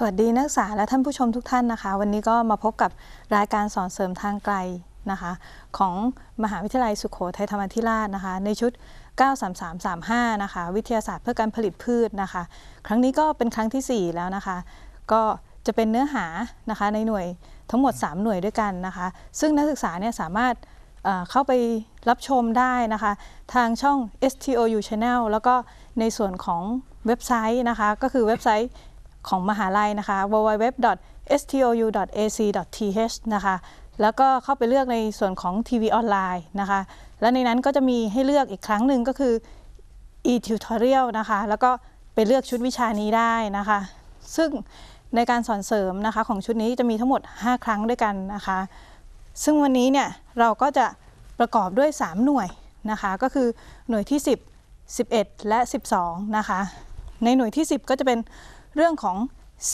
สวัสดีนักศึกษาและท่านผู้ชมทุกท่านนะคะ วันนี้ก็มาพบกับรายการสอนเสริมทางไกลนะคะของมหาวิทยาลัยสุขโขทัยธรรมธิราชนะคะในชุด 93335นะคะวิทยาศาสตร์เพื่อการผลิตพืชนะคะครั้งนี้ก็เป็นครั้งที่ 4 แล้วนะคะก็จะเป็นเนื้อหานะคะในหน่วยทั้งหมด 3 หน่วยด้วยกันนะคะ ซึ่งนักศึกษาเนี่ยสามารถเข้าไปรับชมได้นะคะทางช่อง STOU Channel แล้วก็ในส่วนของเว็บไซต์นะคะก็คือเว็บไซต์ของมหาลัยนะคะ www.stou.ac.th นะคะ แล้วก็เข้าไปเลือกในส่วนของทีวีออนไลน์นะคะ แล้วในนั้นก็จะมีให้เลือกอีกครั้งหนึ่งก็คือ e-tutorial นะคะ แล้วก็ไปเลือกชุดวิชานี้ได้นะคะ ซึ่งในการสอนเสริมนะคะของชุดนี้จะมีทั้งหมด 5 ครั้งด้วยกันนะคะ ซึ่งวันนี้เนี่ยเราก็จะประกอบด้วย 3 หน่วยนะคะ ก็คือหน่วยที่ 10 11 และ 12 นะคะ ในหน่วยที่ 10 ก็จะเป็นเรื่องของ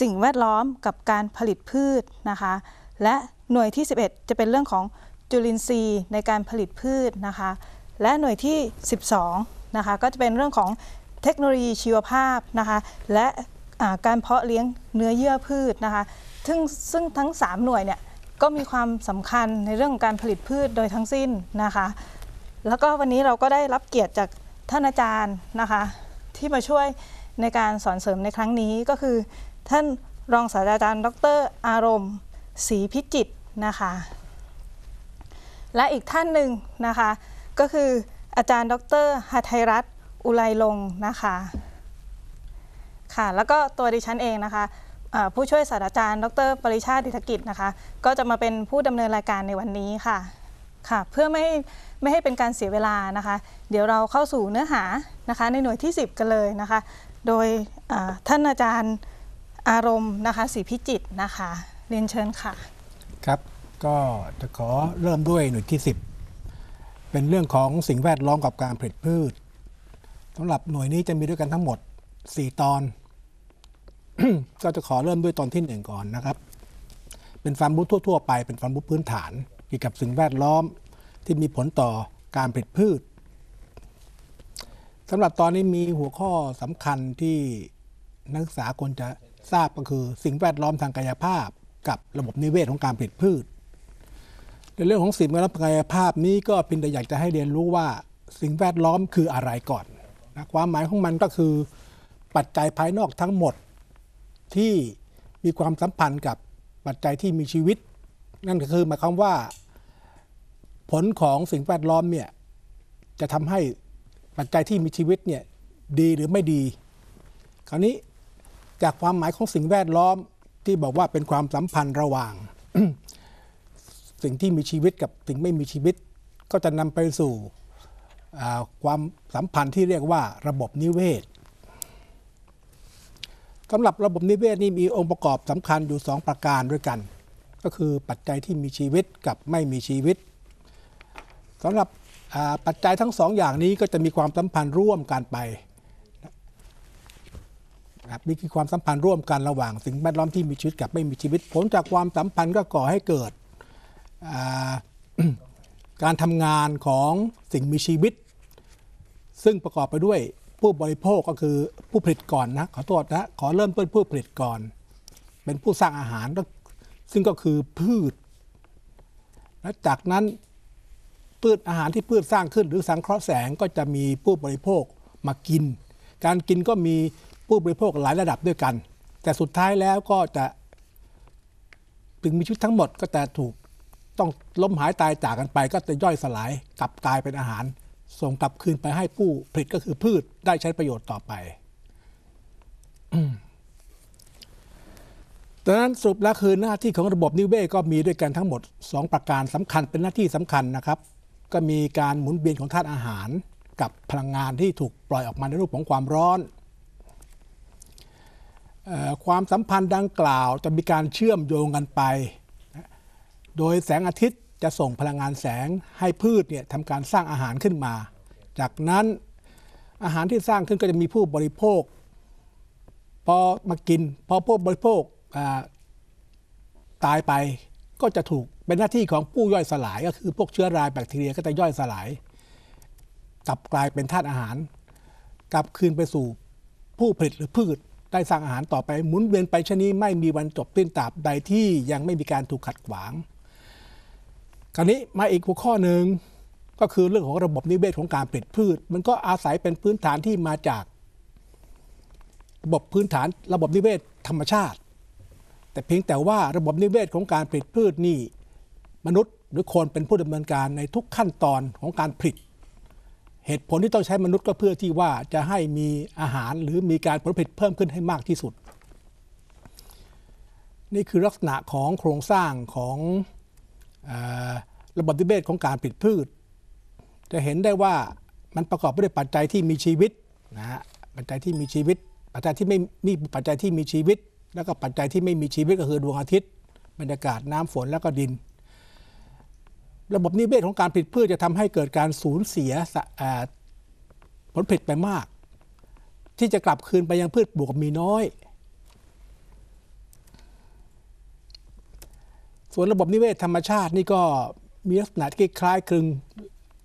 สิ่งแวดล้อมกับการผลิตพืชนะคะ และหน่วยที่ 11 จะเป็นเรื่องของจุลินทรีย์ในการผลิตพืชนะคะ และหน่วยที่ 12นะคะก็จะเป็นเรื่องของเทคโนโลยีชีวภาพนะคะ และการเพราะเลี้ยงเนื้อเยื่อพืชนะคะ ซึ่งซึ่งทั้ง 3 หน่วยเนี่ยก็มีความสำคัญในเรื่องการผลิตพืชโดยทั้งสิ้นนะคะ แล้วก็วันนี้เราก็ได้รับเกียรติจากท่านอาจารย์นะคะที่มาช่วยในการสอนเสริมในครั้งนี้ก็คือ ท่านรองศาสตราจารย์ดรอารมณ์ศรีพิจิตนะคะ และอีกท่านหนึ่งนะคะ ก็คืออาจารย์ดรหทไยรัตอุไลลงนะคะ ค่ะ แล้วก็ตัวดิฉันเองนะคะผู้ช่วยศาสตราจารย์ ดรปริชาติธกิจนะคะ ก็จะมาเป็นผู้ดำเนินรายการในวันนี้ค่ะค่ะ เพื่อไม่ไม่ให้เป็นการเสียเวลานะคะ เดี๋ยวเราเข้าสู่เนื้อหานะคะ ในหน่วยที่ 10 กันเลยนะคะโดยท่านอาจารย์อารมณ์นะคะศรีพิจิตนะคะ เรียนเชิญค่ะ ครับก็จะขอเริ่มด้วยหน่วยที่ 10 เป็นเรื่องของสิ่งแวดล้อมกับการผลิตพืชสำหรับหน่วยนี้จะมีด้วยกันทั้งหมด4ตอนก็จะขอเริ่มด้วยตอนที่หนึ่งก่อนนะครับ เป็นฟาร์มบู้ทั่ว ๆ ไปเป็นฟาร์มบู้พื้นฐานเกี่ยวกับสิ่งแวดล้อมที่มีผลต่อการผลิตพืชสำหรับตอนนี้มีหัวข้อสำคัญที่นักศึกษาควรจะทราบก็คือ สิ่งแวดล้อมทางกายภาพ กับระบบนิเวศของการผลิตพืช ในเรื่องของสิ่งแวดล้อมกายภาพนี้ก็พีนแต่อยากจะให้เรียนรู้ว่าสิ่งแวดล้อมคืออะไรก่อนนะความหมายของมันก็คือ ปัจจัยภายนอกทั้งหมดที่มีความสัมพันธ์กับปัจจัยที่มีชีวิต นั่นก็คือหมายความว่า ผลของสิ่งแวดล้อมเนี่ย จะทำให้ปัจจัยที่มีชีวิตเนี่ยดีหรือไม่ดี คราวนี้จากความหมายของสิ่งแวดล้อมที่บอกว่าเป็นความสัมพันธ์ระหว่าง สิ่งที่มีชีวิตกับสิ่งไม่มีชีวิต ก็จะนำไปสู่ความสัมพันธ์ที่เรียกว่าระบบนิเวศสำหรับระบบนิเวศนี่มีองค์ประกอบสำคัญอยู่ 2 ประการด้วยกัน ก็คือปัจจัยที่มีชีวิตกับไม่มีชีวิตสำหรับปัจจัยทั้งสองอย่างนี้ก็จะมีความสัมพันธ์ร่วมกันไปมีคความสัมพันธ์ร่วมกันระหว่างสิ่งแวดล้อมที่มีชีวิตกับไม่มีชีวิต ผลจากความสัมพันธ์ก็ก่อให้เกิด การทำงานของสิ่งมีชีวิต ซึ่งประกอบไปด้วยผู้บริโภคก็คือผู้ผลิตก่อนนะ ขอโทษนะ ขอเริ่มต้นผู้ผลิตก่อน เป็นผู้สร้างอาหารซึ่งก็คือพืชและจากนั้นพืชอาหารที่พืชสร้างขึ้นหรือสังเคราะห์แสงก็จะมีผู้บริโภคมากิน การกินก็มีผู้บริโภคหลายระดับด้วยกัน แต่สุดท้ายแล้วก็จะถึงมีชีวิตทั้งหมด ก็จะถูกต้องล้มหายตายจากกันไปก็จะย่อยสลาย กลับกลายเป็นอาหาร ส่งกลับคืนไปให้ผู้ผลิตก็คือพืชได้ใช้ประโยชน์ต่อไปดังนั้นสรุปแล้วคือหน้าที่ของระบบนิเวศก็มีด้วยกันทั้งหมด 2 ประการสำคัญเป็นหน้าที่สำคัญนะครับก็มีการหมุนเวียนของธาตุอาหารกับพลังงานที่ถูกปล่อยออกมาในรูปของความร้อนความสัมพันธ์ดังกล่าวจะมีการเชื่อมโยงกันไปโดยแสงอาทิตย์จะส่งพลังงานแสงให้พืชเนี่ยทำการสร้างอาหารขึ้นมา จากนั้นอาหารที่สร้างขึ้นก็จะมีผู้บริโภคพอมากินพอผู้บริโภคตายไปก็จะถูกเป็นหน้าที่ของผู้ย่อยสลาย ก็คือพวกเชื้อราแบคทีเรียก็จะย่อยสลายกลับกลายเป็นธาตุอาหาร กลับคืนไปสู่ผู้ผลิตหรือพืชได้สร้างอาหารต่อไปหมุนเวียนไปชนีดไม่มีวันจบสิ้นตราบใดที่ยังไม่มีการถูกขัดขวาง คราวนี้มาอีกหัวข้อหนึ่งก็คือเรื่องของระบบนิเวศของการผลิตพืช มันก็อาศัยเป็นพื้นฐานที่มาจาก ระบบพื้นฐานระบบนิเวศธรรมชาติ แต่เพียงแต่ว่าระบบนิเวศของการผลิตพืชนี่มนุษย์หรือคนเป็นผู้ดำเนินการในทุกขั้นตอนของการผลิต เหตุผลที่ต้องใช้มนุษย์ก็เพื่อที่ว่าจะให้มีอาหารหรือมีการผลผลิตเพิ่มขึ้นให้มากที่สุด นี่คือลักษณะของโครงสร้างของอระบบนิเวศของการผลิตพืช จะเห็นได้ว่ามันประกอบไปด้วยปัจจัยที่มีชีวิตนะฮะปัจจัยที่มีชีวิต ปัจจัยที่ไม่นี่ปัจจัยที่มีชีวิตแล้วก็ปัจจัยที่ไม่มีชีวิตก็คือดวงอาทิตย์บรรยากาศน้ำฝนแล้วก็ดินระบบ นิเวศของการผลิตพืชจะทำให้เกิดการสูญเสียผลผลิตไปมาก ที่จะกลับคืนไปยังพืชปลูกมีน้อย ส่วนระบบนิเวศธรรมชาตินี่ก็มีลักษณะที่คล้ายคลึง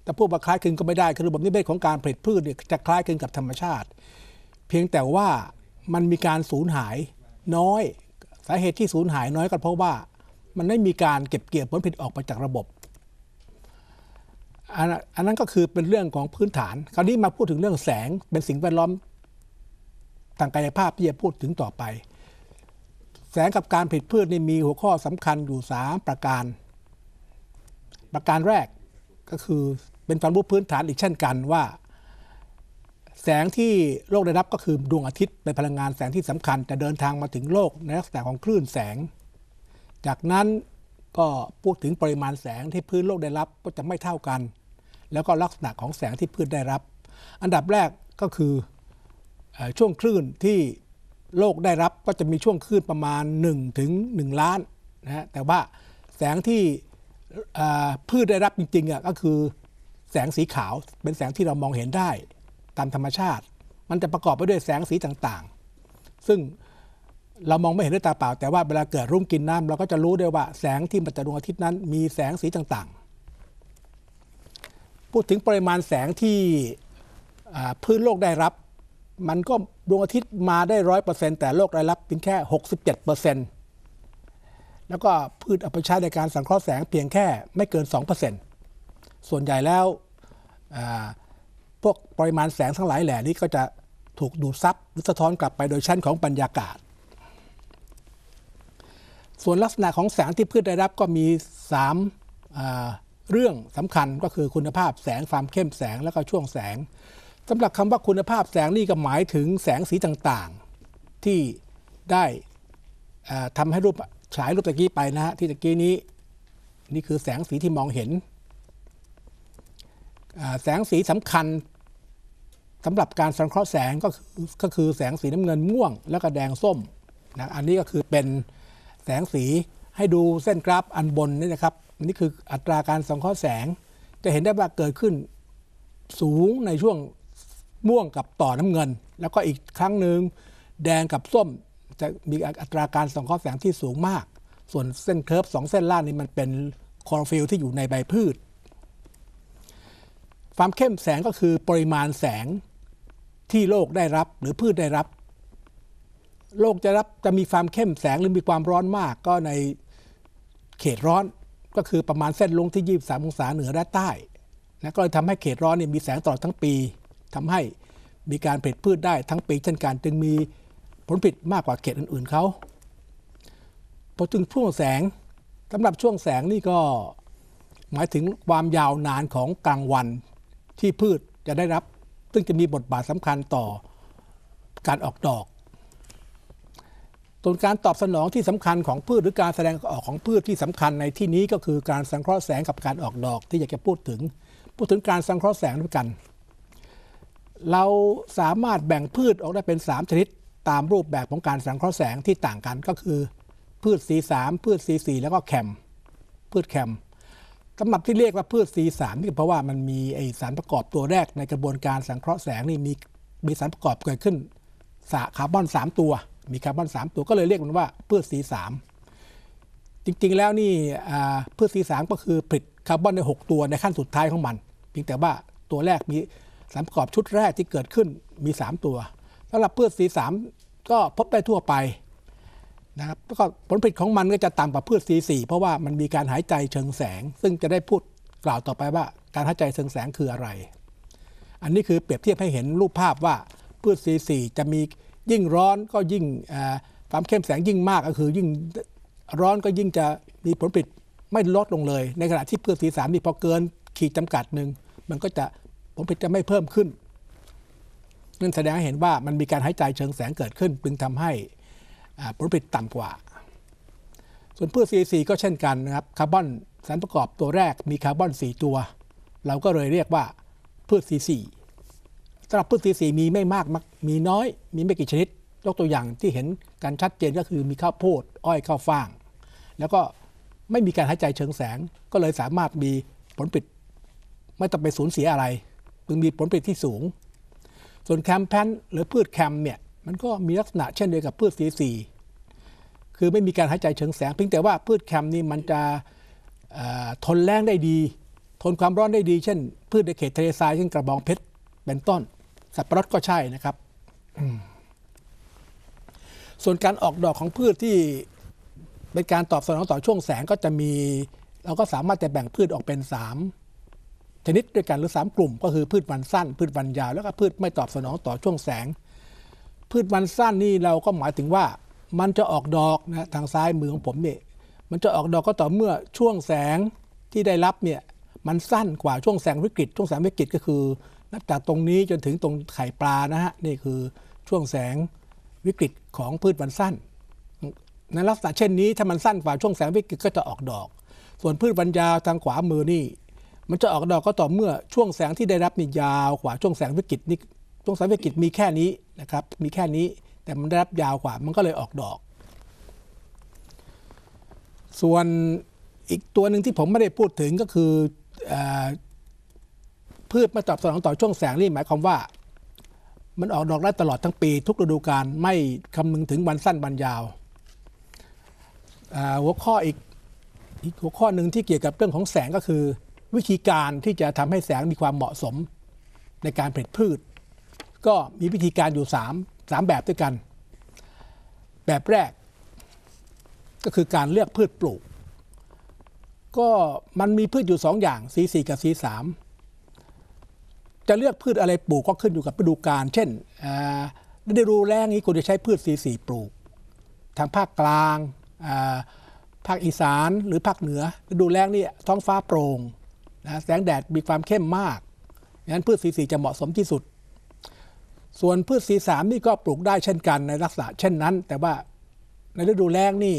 แต่พูดว่าคล้ายคลึงก็ไม่ได้คือระบบนิเวศของการผลิตพืชเนี่ยจะคล้ายคลึงกับธรรมชาติ เพียงแต่ว่ามันมีการสูญหายน้อยสาเหตุที่สูญหายน้อยก็เพราะว่า มันไม่มีการเก็บเกี่ยวผลผลิตออกไปจากระบบอันนั้นก็คือเป็นเรื่องของพื้นฐาน คราวนี้มาพูดถึงเรื่องแสงเป็นสิ่งแวดล้อมทางกายภาพที่จะพูดถึงต่อไป แสงกับการผลิตพืชนี่มีหัวข้อสำคัญอยู่3ประการ ประการแรกก็คือเป็นความรู้พื้นฐานอีกเช่นกันว่า แสงที่โลกได้รับก็คือดวงอาทิตย์เป็นพลังงานแสงที่สำคัญจะเดินทางมาถึงโลกในลักษณะของคลื่นแสง จากนั้นก็พูดถึงปริมาณแสงที่พื้นโลกได้รับก็จะไม่เท่ากันแล้วก็ลักษณะของแสงที่พืชได้รับ อันดับแรกก็คือช่วงคลื่นที่โลกได้รับก็จะมีช่วงคลื่นประมาณ1ถึง1ล้านนะฮะ แต่ว่าแสงที่พืชได้รับจริงๆอ่ะก็คือแสงสีขาวเป็นแสงที่เรามองเห็นได้ตามธรรมชาติ มันจะประกอบไปด้วยแสงสีต่างๆ ซึ่งเรามองไม่เห็นด้วยตาเปล่า แต่ว่าเวลาเกิดรุ่มกินน้ำเราก็จะรู้ได้ว่าแสงที่มาจากดวงอาทิตย์นั้น มีแสงสีต่างพูดถึงปริมาณแสงที่พื้นโลกได้รับ มันก็ดวงอาทิตย์มาได้ร้อยเปอร์เซ็นต์แต่โลกได้รับเพียงแค่หกสิบเจ็ดเปอร์เซ็นต์แล้วก็พืชอัปชาในการสังเคราะห์แสงเพียงแค่ไม่เกินสองเปอร์เซ็นต์ส่วนใหญ่แล้วพวกปริมาณแสงทั้งหลายแหล่นี้ก็จะถูกดูดซับหรือสะท้อนกลับไปโดยชั้นของบรรยากาศ ส่วนลักษณะของแสงที่พืชได้รับก็มี 3เรื่องสำคัญก็คือคุณภาพแสงความเข้มแสงและก็ช่วงแสง สำหรับคำว่าคุณภาพแสงนี่ก็หมายถึงแสงสีต่างๆ ที่ได้ทำให้รูปฉายรูปตะกี้ไปนะฮะที่ตะกี้นี้นี่คือแสงสีที่มองเห็นแสงสีสำคัญสำหรับการสังเคราะห์แสงก็ก็คือแสงสีน้ำเงินม่วง และก็แดงส้มนะอันนี้ก็คือเป็นแสงสีให้ดูเส้นกราฟอันบนนี่นะครับนี่คืออัตราการสังเคราะห์แสง จะเห็นได้ว่าเกิดขึ้นสูงในช่วงม่วงกับต่อน้ำเงิน แล้วก็อีกครั้งหนึ่งแดงกับส้มจะมีอัตราการสองข้อแสงที่สูงมาก ส่วนเส้นเคิร์ฟสองเส้นล่างนี้มันเป็นคลอโรฟิลที่อยู่ในใบพืช ความเข้มแสงก็คือปริมาณแสงที่โลกได้รับหรือพืชได้รับ โลกจะรับจะมีความเข้มแสงหรือมีความร้อนมาก ก็ในเขตร้อนก็คือประมาณเส้นลงที่ 23องศาเหนือและใต้นะก็เลยทำให้เขตร้อนเนี่ยมีแสงตลอดทั้งปี ทำให้มีการผลิตพืชได้ทั้งปีเช่นกันจึงมีผลผลิตมากกว่าเขตอื่นๆเขาพอถึงช่วงแสงสำหรับช่วงแสงนี่ก็ หมายถึงความยาวนานของกลางวันที่พืชจะได้รับ ซึ่งจะมีบทบาทสำคัญต่อการออกดอกส่วนการตอบสนองที่สำคัญของพืชหรือการแสดงออกของพืชที่สำคัญในที่นี้ก็คือการสังเคราะห์แสงกับการออกดอก ที่อยากจะพูดถึง พูดถึงการสังเคราะห์แสงด้วยกัน เราสามารถแบ่งพืชออกได้เป็น 3 ชนิดตามรูปแบบของการสังเคราะห์แสงที่ต่างกันก็คือ พืชสีสามพืชสีสี่แล้วก็แคมพืชแคมสำหรับที่เรียกว่าพืชสีสามนี่เพราะว่ามันมีไอสารประกอบตัวแรกในกระบวนการสังเคราะห์แสงนี่มีมีสารประกอบเกิดขึ้นคาร์บอน3ตัวมีคาร์บอน3ตัวก็เลยเรียกมันว่า พืชสีสามจริงๆแล้วนี่พืชสีสามก็คือผลิตคาร์บอนใน6ตัวในขั้นสุดท้ายของมันเพียงแต่ว่าตัวแรกมีสารประกอบชุดแรกที่เกิดขึ้นมี 3 ตัวสำหรับพืชสีสามก็พบได้ทั่วไปนะครับแล้วก็ผลผลิตของมันก็จะต่ำกว่าพืชสีสี่เพราะว่ามันมีการหายใจเชิงแสง ซึ่งจะได้พูดกล่าวต่อไปว่าการหายใจเชิงแสงคืออะไร อันนี้คือเปรียบเทียบให้เห็นรูปภาพว่าพืชสีสี่จะมียิ่งร้อนก็ยิ่งความเข้มแสงยิ่งมากก็คือยิ่งร้อนก็ยิ่งจะมีผลผลิตไม่ลดลงเลย ในขณะที่พืชสีสามนี่พอเกินขีดจำกัดหนึ่งมันก็จะผลผลิตจะไม่เพิ่มขึ้นนั่นแสดงให้เห็นว่ามันมีการหายใจเชิงแสงเกิดขึ้นจึงทำให้ผลผลิตต่ำกว่า ส่วนพืช CAC ก็เช่นกันนะครับคาร์บอนสารประกอบตัวแรกมีคาร์บอน 4 ตัว เราก็เลยเรียกว่าพืช C4 สำหรับพืชสีมีไม่มากมักมีน้อย มีไม่กี่ชนิดยกตัวอย่างที่เห็นการชัดเจนก็คือมีข้าวโพดอ้อยข้าวฟ่าง แล้วก็ไม่มีการหายใจเชิงแสงก็เลยสามารถมีผลผลิตไม่ต้องไปสูญเสียอะไรจึงมีผลผลิตที่สูง ส่วนแคมแพนหรือพืชแคมเนี่ยมันก็มีลักษณะเช่นเดียวกับพืชสีสีคือไม่มีการหายใจเชิงแสงเพียงแต่ว่าพืชแคมนี่มันจะทนแรงได้ดี ทนความร้อนได้ดีเช่นพืชในเขตทะเลทรายเช่นกระบองเพชรเป็นต้นสับปะรดก็ใช่นะครับ ส่วนการออกดอกของพืชที่เป็นการตอบสนองต่อช่วงแสงก็จะมี เราก็สามารถจะแบ่งพืชออกเป็น3ชนิดด้วยกันหรือ3กลุ่ม ก็คือพืชวันสั้น พืชวันยาวแล้วก็พืชไม่ตอบสนองต่อช่วงแสง พืชวันสั้นนี่เราก็หมายถึงว่ามันจะออกดอกนะทางซ้ายมือของผมเนี่ยมันจะออกดอกก็ต่อเมื่อช่วงแสงที่ได้รับเนี่ยมันสั้นกว่าช่วงแสงวิกฤตช่วงแสงวิกฤตก็คือนับจากตรงนี้จนถึงตรงไข่ปลานะฮะนี่คือช่วงแสงวิกฤตของพืชวันสั้นในลักษณะเช่นนี้ถ้ามันสั้นกว่าช่วงแสงวิกฤตก็จะออกดอก ส่วนพืชวันยาวทางขวามือนี่มันจะออกดอกก็ต่อเมื่อช่วงแสงที่ได้รับนี่ยาวกว่าช่วงแสงวิกฤตนี่ช่วงแสงวิกฤตมีแค่นี้นะครับมีแค่นี้แต่มันได้รับยาวกว่ามันก็เลยออกดอก ส่วนอีกตัวหนึ่งที่ผมไม่ได้พูดถึงก็คืออพืชมาตอบสนองต่อช่วงแสงนี่หมายความว่า มันออกดอกได้ตลอดทั้งปีทุกฤดูกาลไม่คำนึงถึงวันสั้นวันยาวหัวข้ออีกอีก หัวข้อหนึ่งที่เกี่ยวกับเรื่องของแสงก็คือ วิธีการที่จะทำให้แสงมีความเหมาะสมในการผลิตพืช ก็มีวิธีการอยู่ 3 3 แบบด้วยกัน แบบแรกก็คือการเลือกพืชปลูก ก็มันมีพืชอยู่ 2 อย่างสี4กับสีสาจะเลือกพืชอะไรปลูกก็ขึ้นอยู่กับฤดูกาล เช่นฤดูแล้งนี้คุณจะใช้พืชสีสีปลูก ทางภาคกลางภาคอีสานหรือภาคเหนือฤดูแล้งนี่ท้องฟ้าโปร่งนะแสงแดดมีความเข้มมากดังนั้นพืชสีสีจะเหมาะสมที่สุด ส่วนพืชสีสามนี่ก็ปลูกได้เช่นกันในลักษณะเช่นนั้น แต่ว่าในฤดูแล้งนี่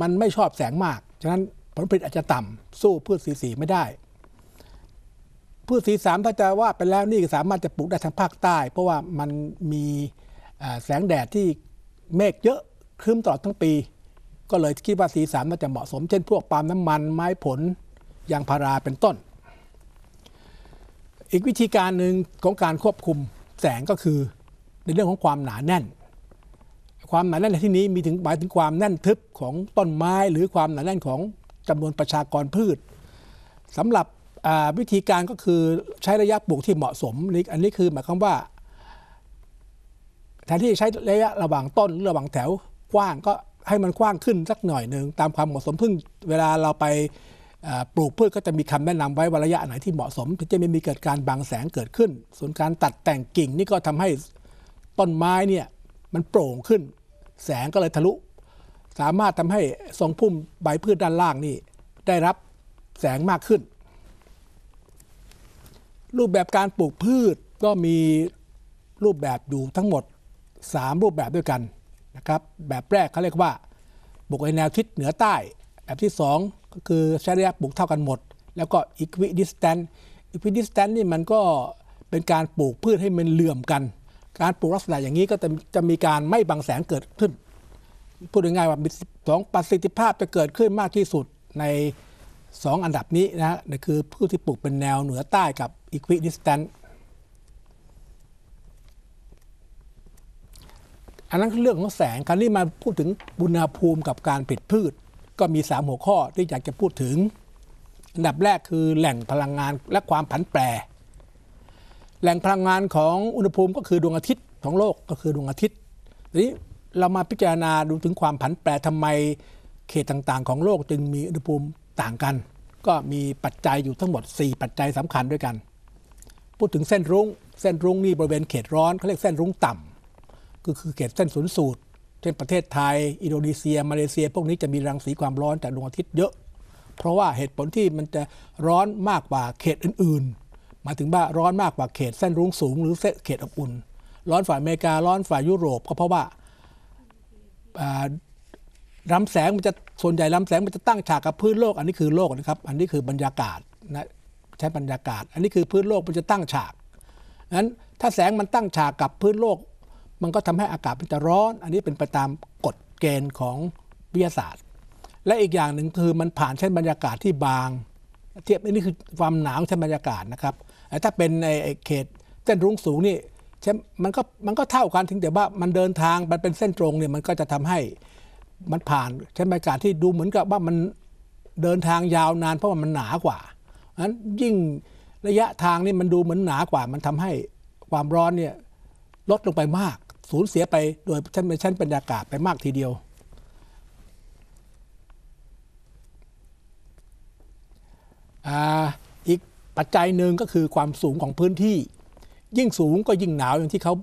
มันไม่ชอบแสงมาก ฉะนั้นผลผลิตอาจจะต่ำสู้พืชสีสีไม่ได้พืชสีสามถ้าจะว่าไปแล้วนี่สามารถจะปลูกได้ทางภาคใต้ เพราะว่ามันมีแสงแดดที่เมฆเยอะครึ้มตลอดทั้งปี ก็เลยคิดว่าสีสามน่าจะเหมาะสม เช่นพวกปาล์มน้ำมันไม้ผลยางพาราเป็นต้น อีกวิธีการหนึ่งของการควบคุมแสงก็คือในเรื่องของความหนาแน่น ความหนาแน่นในที่นี้มีถึงหมายถึงความแน่นทึบของต้นไม้หรือความหนาแน่นของจำนวนประชากรพืช สำหรับวิธีการก็คือใช้ระยะปลูกที่เหมาะสมอันนี้คือ หมายความว่าแทนที่ใช้ระยะระหว่างต้นหรือระหว่างแถวกว้างก็ให้มันกว้างขึ้นสักหน่อยหนึ่งตามความเหมาะสมพึ่งเวลาเราไปปลูกพืชก็จะมีคำแนะนำไว้ว่าระยะไหนที่เหมาะสมที่จะไม่มีเกิดการบังแสงเกิดขึ้นส่วนการตัดแต่งกิ่ง นี่ก็ทำให้ต้นไม้เนี่ยมันโปร่งขึ้น แสงก็เลยทะลุ สามารถทำให้ทรงพุ่มใบพืชด้านล่างนี่ได้รับแสงมากขึ้นรูปแบบการปลูกพืชก็มีรูปแบบอยู่ทั้งหมด 3 รูปแบบด้วยกันนะครับแบบแรกเขาเรียกว่า ปลูกในแนวทิศเหนือใต้แบบที่2ก็คือใช้ระยะปลูกเท่ากันหมด แล้วก็ equidistant equidistant นี่มันก็เป็นการปลูกพืชให้มันเหลื่อมกัน การปลูกลักษณะอย่างนี้ก็จะจะมีการไม่บังแสงเกิดขึ้น พูดง่ายๆว่าสองประสิทธิภาพจะเกิดขึ้นมากที่สุดใน 2 อันดับนี้นะฮะคือพืชที่ปลูกเป็นแนวเหนือใต้กับ equidistant อันนั้นคือเรื่องของแสงคราวนี้มาพูดถึงอุณหภูมิกับการผลิตพืช ก็มี 3 หัวข้อที่อยากจะพูดถึง อันดับแรกคือแหล่งพลังงานและความผันแปร แหล่งพลังงานของอุณหภูมิก็คือดวงอาทิตย์ของโลกก็คือดวงอาทิตย์ ทีนี้เรามาพิจารณาดูถึงความผันแปรทำไมเขตต่างๆของโลกจึงมีอุณหภูมิต่างกัน ก็มีปัจจัยอยู่ทั้งหมด 4 ปัจจัยสำคัญด้วยกันพูดถึงเส้นรุง้ง เส้นรุ้งนี่บริเวณเขตร้อนเขาเรียกเส้นรุ้งต่ำก็คือเขตเส้นศูนย์สูตร เช่นประเทศไทย อินโดนีเซีย มาเลเซีย พวกนี้จะมีรังสีความร้อนจากดวงอาทิตย์เยอะ เพราะว่าเหตุผลที่มันจะร้อนมากกว่าเขตอื่นๆ มาถึงว่าร้อนมากกว่าเขตเส้นรุ้งสูง หรือเขตอบอุ่น ร้อนฝ่ายอเมริกา ร้อนฝ่ายยุโรปก็เพราะว่าลำแสงมันจะส่วนใหญ่ลำแสงมันจะตั้งฉากกับพื้นโลกอันนี้คือโลกนะครับอันนี้คือบรรยากาศนะใช้บรรยากาศ อันนี้คือพื้นโลกมันจะตั้งฉากนั้น ถ้าแสงมันตั้งฉากกับพื้นโลก มันก็ทำให้อากาศมันจะร้อน อันนี้เป็นไปตามกฎเกณฑ์ของวิทยาศาสตร์ และอีกอย่างหนึ่งคือมันผ่านเช่นบรรยากาศที่บาง เทียบนี่คือความหนาวเช่นบรรยากาศนะครับ ถ้าเป็นในเขตเส้นรุ้งสูงนี่ใช่มันก็มันก็เท่ากันถึงแต่ว่ามันเดินทางมันเป็นเส้นตรงเนี่ยมันก็จะทำให้มันผ่านเช่นบรรยากาศที่ดูเหมือนกับว่ามันเดินทางยาวนานเพราะว่ามันหนากว่านั้นยิ่งระยะทางนี่มันดูเหมือนหนากว่ามันทำให้ความร้อนเนี่ยลดลงไปมาก สูญเสียไป โดยชั้นเป็นชั้นบรรยากาศไปมากทีเดียว อีกปัจจัยหนึ่งก็คือความสูงของพื้นที่ ยิ่งสูงก็ยิ่งหนาวอย่างที่เขา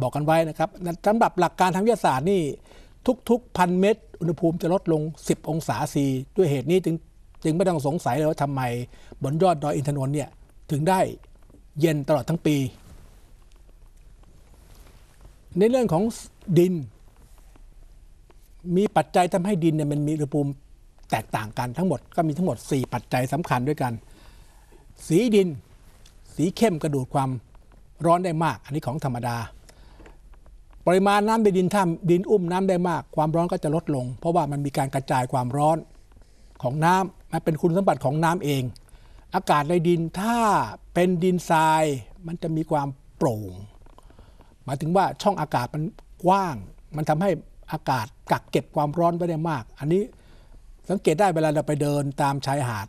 บอกกันไว้นะครับสำหรับหลักการทางวิทยาศาสตร์นี่ทุกๆ พันเมตรอุณหภูมิจะลดลง 10 องศาซีด้วยเหตุนี้จึงจึงไม่ต้องสงสัยเลยว่าทำไมบนยอดดอยอินทนนท์เนี่ยถึงได้เย็นตลอดทั้งปี ในเรื่องของดิน มีปัจจัยทำให้ดินเนี่ยมันมีอุณหภูมิแตกต่างกันทั้งหมด ก็มีทั้งหมด 4 ปัจจัยสำคัญด้วยกัน สีดินสีเข้มกระดูดความร้อนได้มากอันนี้ของธรรมดา ปริมาณน้ำในดินถ้าดินอุ้มน้ำได้มาก ความร้อนก็จะลดลง เพราะว่ามันมีการกระจายความร้อนของน้ำมันเป็นคุณสมบัติของน้ำเอง อากาศในดินถ้าเป็นดินทรายมันจะมีความโปร่ง หมายถึงว่าช่องอากาศมันกว้าง มันทำให้อากาศกักเก็บความร้อนไว้ได้มาก อันนี้สังเกตได้เวลาเราไปเดินตามชายหาด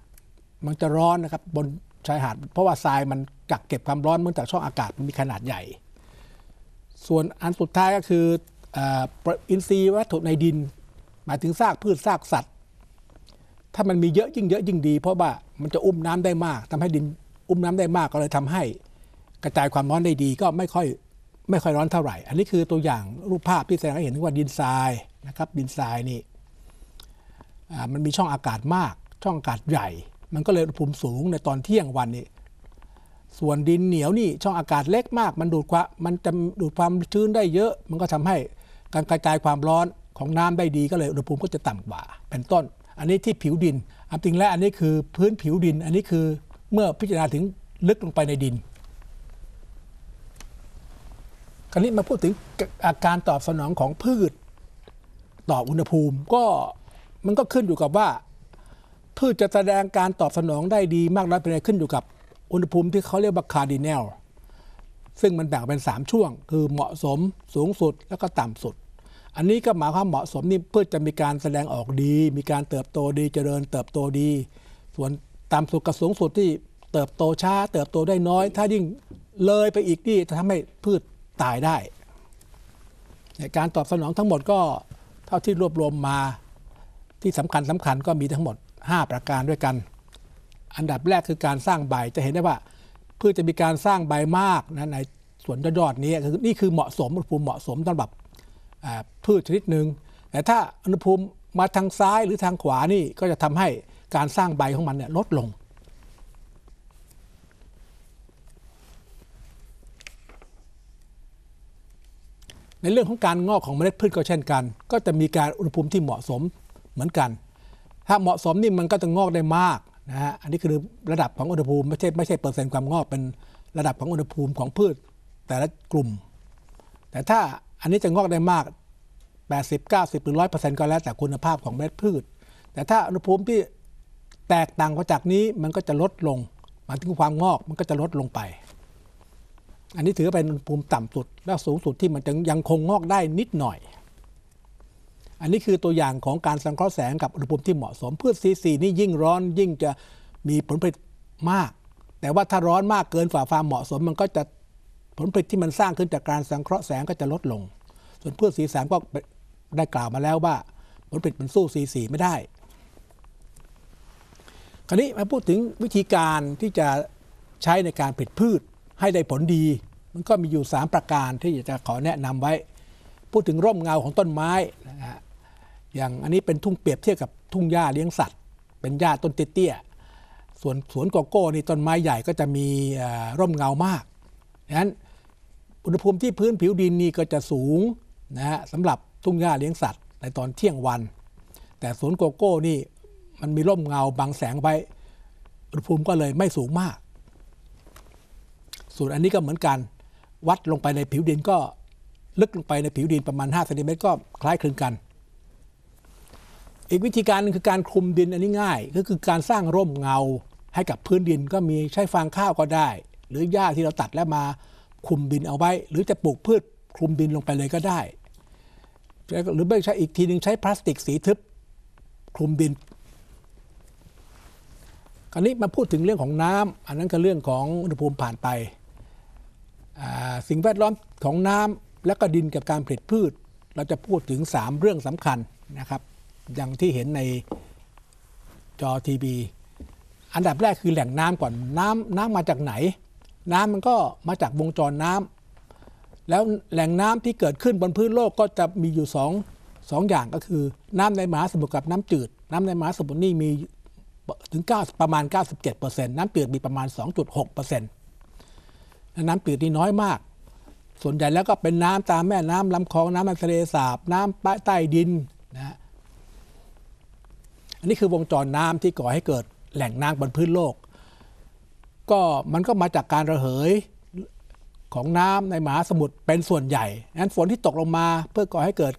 มันจะร้อนนะครับบนชายหาด เพราะว่าทรายมันกักเก็บความร้อนเนื่องจากช่องอากาศมันมีขนาดใหญ่ ส่วนอันสุดท้ายก็คืออินทรีย์วัตถุในดิน หมายถึงซากพืชซากสัตว์ถ้ามันมีเยอะยิ่งเยอะยิ่งดีเพราะว่ามันจะอุ้มน้ำได้มาก ทำให้ดินอุ้มน้ำได้มากก็เลยทำให้กระจายความร้อนได้ดีก็ไม่ค่อยไม่ค่อยร้อนเท่าไหร่ อันนี้คือตัวอย่างรูปภาพที่แสดงให้เห็นว่าดินทรายนะครับดินทรายนี่มันมีช่องอากาศมากช่องอากาศใหญ่ มันก็เลยอุณหภูมิสูงในตอนเที่ยงวันนี่ส่วนดินเหนียวนี่ช่องอากาศเล็กมาก มันดูดความมันจะดูดความชื้นได้เยอะ มันก็ทำให้การกระจายความร้อนของน้ำได้ดีก็เลยอุณหภูมิก็จะต่ำกว่า เป็นต้นอันนี้ที่ผิวดิน อันจริงแล้วอันนี้คือพื้นผิวดิน อันนี้คือเมื่อพิจารณาถึงลึกลงไปในดินคราวนี้มาพูดถึงอาการตอบสนองของพืชต่ออุณหภูมิก็มันก็ขึ้นอยู่กับว่า พืชจะแสดงการตอบสนองได้ดีมากน้อยเป็นไรขึ้นอยู่กับ อุณหภูมิ ที่เขาเรียกว่าคาร์ดิเนลซึ่งมันแบ่งเป็น3ช่วง คือเหมาะสมสูงสุดแล้วก็ต่ำสุดอันนี้ก็หมายความเหมาะสมนี่เพื่อจะมีการแสดงออกดี มีการเติบโตดีเจริญเติบโตดี ส่วนตามสุขสูงสุดที่เติบโตช้า เติบโตได้น้อย ถ้ายิ่งเลยไปอีกนี่จะทำให้พืชตายได้การตอบสนองทั้งหมดก็เท่าที่รวบรวมมา ที่สำคัญสำคัญก็มีทั้งหมด 5 ประการด้วยกัน อันดับแรกคือการสร้างใบจะเห็นได้ว่าพืชจะมีการสร้างใบมากนะในส่วนยอดนี้นี่คือเหมาะสมอุณหภูมิเหมาะสมสำหรับพืชชนิดหนึ่งแต่ถ้าอุณหภูมิมาทางซ้ายหรือทางขวานี่ก็จะทำให้การสร้างใบของมันเนี่ยลดลง ในเรื่องของการงอกของเมล็ดพืชก็เช่นกัน ก็จะมีการอุณหภูมิที่เหมาะสมเหมือนกัน ถ้าเหมาะสมนี่มันก็จะงอกได้มากนะฮะอันนี้คือระดับของอุณหภูมิไม่ใช่ไม่ใช่เปอร์เซ็นต์ความงอก เป็นระดับของอุณหภูมิของพืชแต่ละกลุ่ม แต่ถ้าอันนี้จะงอกได้มาก 80 90หรือ100%ก็แล้วแต่คุณภาพของเมล็ดพืช แต่ถ้าอุณหภูมิที่แตกต่างกับาจากนี้มันก็จะลดลงหมายถึงความงอกมันก็จะลดลงไป อันนี้ถือเป็นอุณหภูมิต่ำสุดและสูงสุดที่มันจะยังคงงอกได้นิดหน่อย อันนี้คือตัวอย่างของการสังเคราะห์แสงกับอุณหภูมิที่เหมาะสม พืชซีซีนี่ยิ่งร้อนยิ่งจะมีผลผลิตมาก แต่ว่าถ้าร้อนมากเกินฝ่าความเหมาะสมมันก็จะผลผลิตที่มันสร้างขึ้นจากการสังเคราะห์แสงก็จะลดลง ส่วนพืชสีสามก็ได้กล่าวมาแล้วว่า ผลผลิตมันสู้สีสีไม่ได้ คราวนี้มาพูดถึงวิธีการที่จะใช้ในการผลิตพืชให้ได้ผลดี มันก็มีอยู่ 3 ประการที่อยากจะขอแนะนำไว้ พูดถึงร่มเงาของต้นไม้นะฮะ อย่างอันนี้เป็นทุ่งเปรียบเทียบกับทุ่งหญ้าเลี้ยงสัตว์ เป็นหญ้าต้นเตี้ยส่วนสวนโกโก้นี่ต้นไม้ใหญ่ก็จะมีร่มเงามากดังนั้นอุณหภูมิที่พื้นผิวดินนี่ก็จะสูงนะฮะสำหรับทุ่งหญ้าเลี้ยงสัตว์ ในตอนเที่ยงวัน แต่สวนโกโก้นี่มันมีร่มเงาบังแสงไว้อุณหภูมิก็เลยไม่สูงมากส่วนอันนี้ก็เหมือนกัน วัดลงไปในผิวดินก็ลึกลงไปในผิวดินประมาณ5เซนติเมตรก็คล้ายคลึงกัน อีกวิธีการนึงคือการคลุมดินอันนี้ง่าย ก็คือการสร้างร่มเงาให้กับพื้นดินก็มีใช้ฟางข้าวก็ได้ หรือหญ้าที่เราตัดแล้วมาคลุมดินเอาไว้ หรือจะปลูกพืชคลุมดินลงไปเลยก็ได้หรือไม่ใช่อีกทีหนึ่งใช้พลาสติกสีทึบ คลุมดินคราวนี้มาพูดถึงเรื่องของน้ำ อันนั้นก็เรื่องของอุณหภูมิผ่านไป สิ่งแวดล้อมของน้ำและก็ดินกับการผลิตพืช เราจะพูดถึง 3 เรื่องสำคัญนะครับอย่างที่เห็นในจอทีวีอันดับแรกคือแหล่งน้ำก่อนน้ำน้ำมาจากไหนน้ำมันก็มาจากวงจรน้ำแล้วแหล่งน้ำที่เกิดขึ้นบนพื้นโลกก็จะมีอยู่สองสองอย่างก็คือ น้ำในมหาสมุทรกับน้ำจืด น้ำในมหาสมุทรนี่มีถึง9ประมาณ 97%น้ำจืดมีประมาณ2.6%น้ำจืดนี่น้อยมาก ส่วนใหญ่แล้วก็เป็นน้ำตามแม่น้ำลำคลองน้ำทะเลสาบ น้ำใต้ดินนะอันนี้คือวงจรน้ำที่ก่อให้เกิดแหล่งน้ำบนพื้นโลกก็มันก็มาจากการระเหยของน้ำในมหาสมุทรเป็นส่วนใหญ่นั้นฝนที่ตกลงมาเพื่อก่อให้เกิด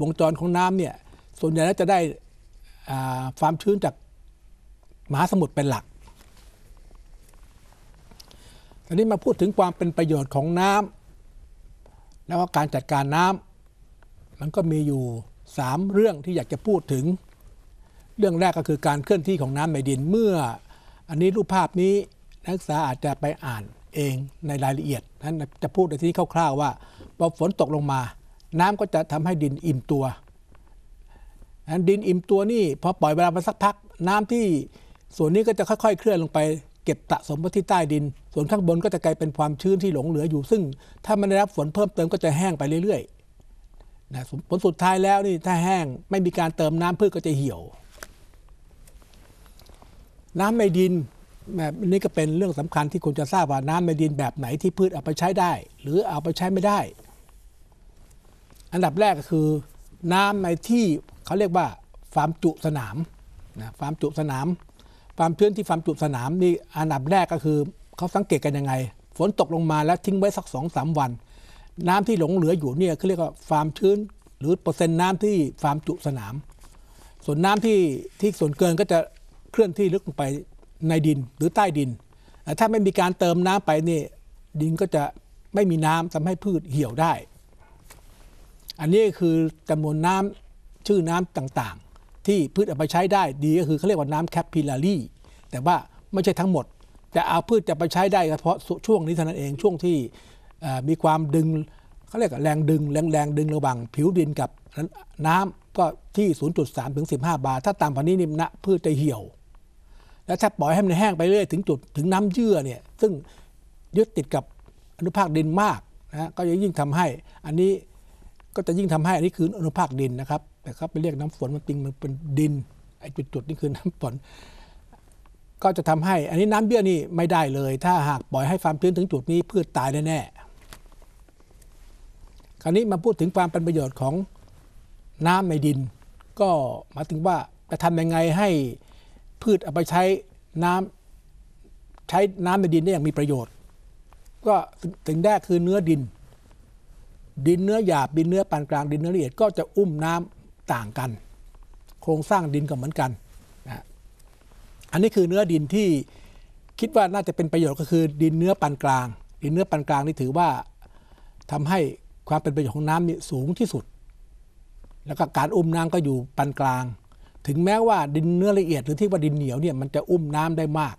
วงจรของน้ำเนี่ย ส่วนใหญ่แล้วจะได้ความชื้นจากมหาสมุทรเป็นหลักทีนนี้มาพูดถึงความเป็นประโยชน์ของน้ำ แล้วก็การจัดการน้ำ มันก็มีอยู่ 3 เรื่องที่อยากจะพูดถึง เรื่องแรกก็คือการเคลื่อนที่ของน้ำในดินเมื่ออันนี้รูปภาพนี้นักศึกษาอาจจะไปอ่านเองในรายละเอียดนั้นจะพูดในที่นี้คร่าวๆว่าพอฝนตกลงมา น้ำก็จะทำให้ดินอิ่มตัวนั้นดินอิ่มตัวนี่ พอปล่อยเวลาไปสักพักน้ำที่ส่วนนี้ก็จะค่อยๆเคลื่อนลงไป เก็บสะสมไว้ที่ใต้ดิน ส่วนข้างบนก็จะกลายเป็นความชื้นที่หลงเหลืออยู่ ซึ่งถ้ามันได้รับฝนเพิ่มเติมก็จะแห้งไปเรื่อยๆนะผลสุดท้ายแล้วนี่ถ้าแห้งไม่มีการเติมน้ำพืชก็จะเหี่ยว น้ำในดินแบบนี้ก็เป็นเรื่องสำคัญที่คุณจะทราบว่าน้ำในดินแบบไหนที่พืชเอาไปใช้ได้ หรือเอาไปใช้ไม่ได้ อันดับแรกก็คือ น้ำในที่เขาเรียกว่า ฟาร์มจุสนามนะฟาร์มจุสนามฟาร์มพื้นที่ฟาร์มจุสนามนี่อันดับแรกก็คือเขาสังเกตกันยังไง ฝนตกลงมาแล้วทิ้งไว้สักสองสามวัน น้ำที่หลงเหลืออยู่เนี่ยเขาเรียกว่าฟาร์มชื้น หรือเปอร์เซ็นต์น้ำที่ฟาร์มจุสนาม ส่วนน้ำที่ที่ส่วนเกินก็จะเคลื่อนที่ลึกลงไปในดินหรือใต้ดิน ถ้าไม่มีการเติมน้ำไปนี่ดินก็จะไม่มีน้ำทำให้พืชเหี่ยวได้ อันนี้คือจำนวนน้ำชื่อน้ำต่างๆ ที่พืชเอาไปใช้ได้ดีก็คือเขาเรียกว่าน้ำแคปพิลารีแต่ว่าไม่ใช่ทั้งหมดจะเอาพืชจะไปใช้ได้เฉพาะช่วงนี้เท่านั้นเองช่วงที่มีความดึงเขาเรียกแรงดึงแรงแรงดึงระหว่างผิวดินกับน้ำก็ที่0.3ถึง15 บาทถ้าต่ำกว่านี้นี่นะพืชจะเหี่ยวและถ้าปล่อยให้มันแห้งไปเรื่อยถึงจุดถึงน้ำเยื่อเนี่ยซึ่งยึดติดกับอนุภาคดินมากนะก็จะยิ่งทำให้อันนี้ก็จะยิ่งทำให้อันนี้คืออนุภาคดินนะครับแต่เขาไปเรียกน้ำฝนมันจริงมันเป็นดินไอ้จุดๆนี่คือน้ำฝนก็จะทำให้อันนี้น้ำเยื่อนี่ไม่ได้เลย ถ้าหากปล่อยให้ความชื้นถึงจุดนี้พืชตายแน่ๆคราวนี้มาพูดถึงความเป็นประโยชน์ของน้ำในดิน ก็หมายถึงว่าจะทำยังไงให้พืชเอาไปใช้น้ำใช้น้ำในดินได้อย่างมีประโยชน์ ก็สิ่งแรกคือเนื้อดิน ดินเนื้อหยาบดินเนื้อปานกลาง ดินเนื้อละเอียด ก็จะอุ้มน้ำต่างกัน โครงสร้างดินก็เหมือนกันนะอันนี้คือเนื้อดินที่คิดว่าน่าจะเป็นประโยชน์ก็คือ ดินเนื้อปานกลาง ดินเนื้อปานกลางนี่ถือว่าทำให้ความเป็นประโยชน์ของน้ำนี่สูงที่สุด แล้วก็การอุ้มน้ำก็อยู่ปานกลางถึงแม้ว่าดินเนื้อละเอียดหรือที่ว่าดินเหนียวเนี่ยมันจะอุ้มน้ำได้มาก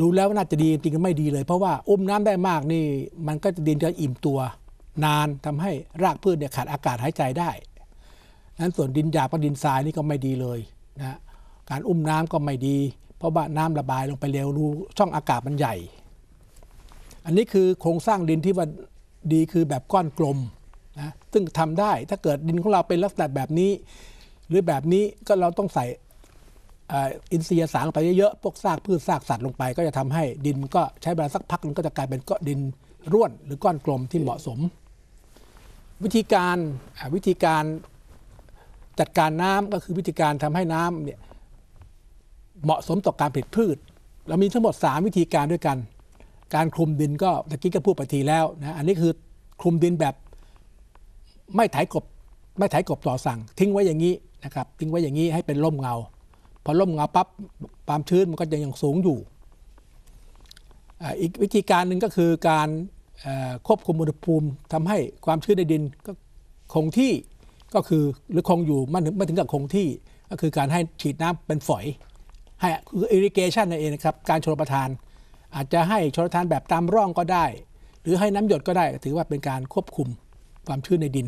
ดูแล้วน่าจะดีจริงๆไม่ดีเลยเพราะว่าอุ้มน้ำได้มากนี่ มันก็จะดินจะอิ่มตัว นานทำให้รากพืชเนี่ยขาดอากาศหายใจได้นั้นส่วนดินหยาบกับดินทรายนี่ก็ไม่ดีเลยนะการอุ้มน้ำก็ไม่ดี เพราะว่าน้ำระบายลงไปเร็วรูช่องอากาศมันใหญ่ อันนี้คือโครงสร้างดินที่ว่าดีคือแบบก้อนกลมนะซึ่งทำได้ถ้าเกิดดินของเราเป็นลักษณะแบบนี้หรือแบบนี้ก็เราต้องใส่อินทรียสารไปเยอะๆ พวกซากพืชซากสัตว์ลงไป ก็จะทำให้ดินก็ใช้เวลาสักพักมันก็จะกลายเป็นก้อนดินร่วน หรือก้อนกลมที่เหมาะสม วิธีการวิธีการจัดการน้ำก็คือวิธีการทำให้น้ำเนี่ยเหมาะสมต่อการผลิตพืชเรามีทั้งหมด 3 วิธีการด้วยกัน การคลุมดินก็ตะกี้ก็พูดไปทีแล้วนะอันนี้คือคลุมดินแบบไม่ไถกบไม่ไถกบต่อสั่งทิ้งไว้อย่างนี้นะครับทิ้งไว้อย่างนี้ให้เป็นร่มเงา พอร่มเงาปั๊บความชื้นมันก็จะยังสูงอยู่ อีกวิธีการหนึ่งก็คือการควบคุมอุณหภูมิทำให้ความชื้นในดินก็คงที่ก็คือหรือคงอยู่ ไม่ถึงไม่ถึงกับคงที่ ก็คือการให้ฉีดน้ำเป็นฝอย ให้คืออิริเกชันนั่นเองนะครับการชลประทาน อาจจะให้ชลประทานแบบตามร่องก็ได้ หรือให้น้ำหยดก็ได้ถือว่าเป็นการควบคุมความชื้นในดิน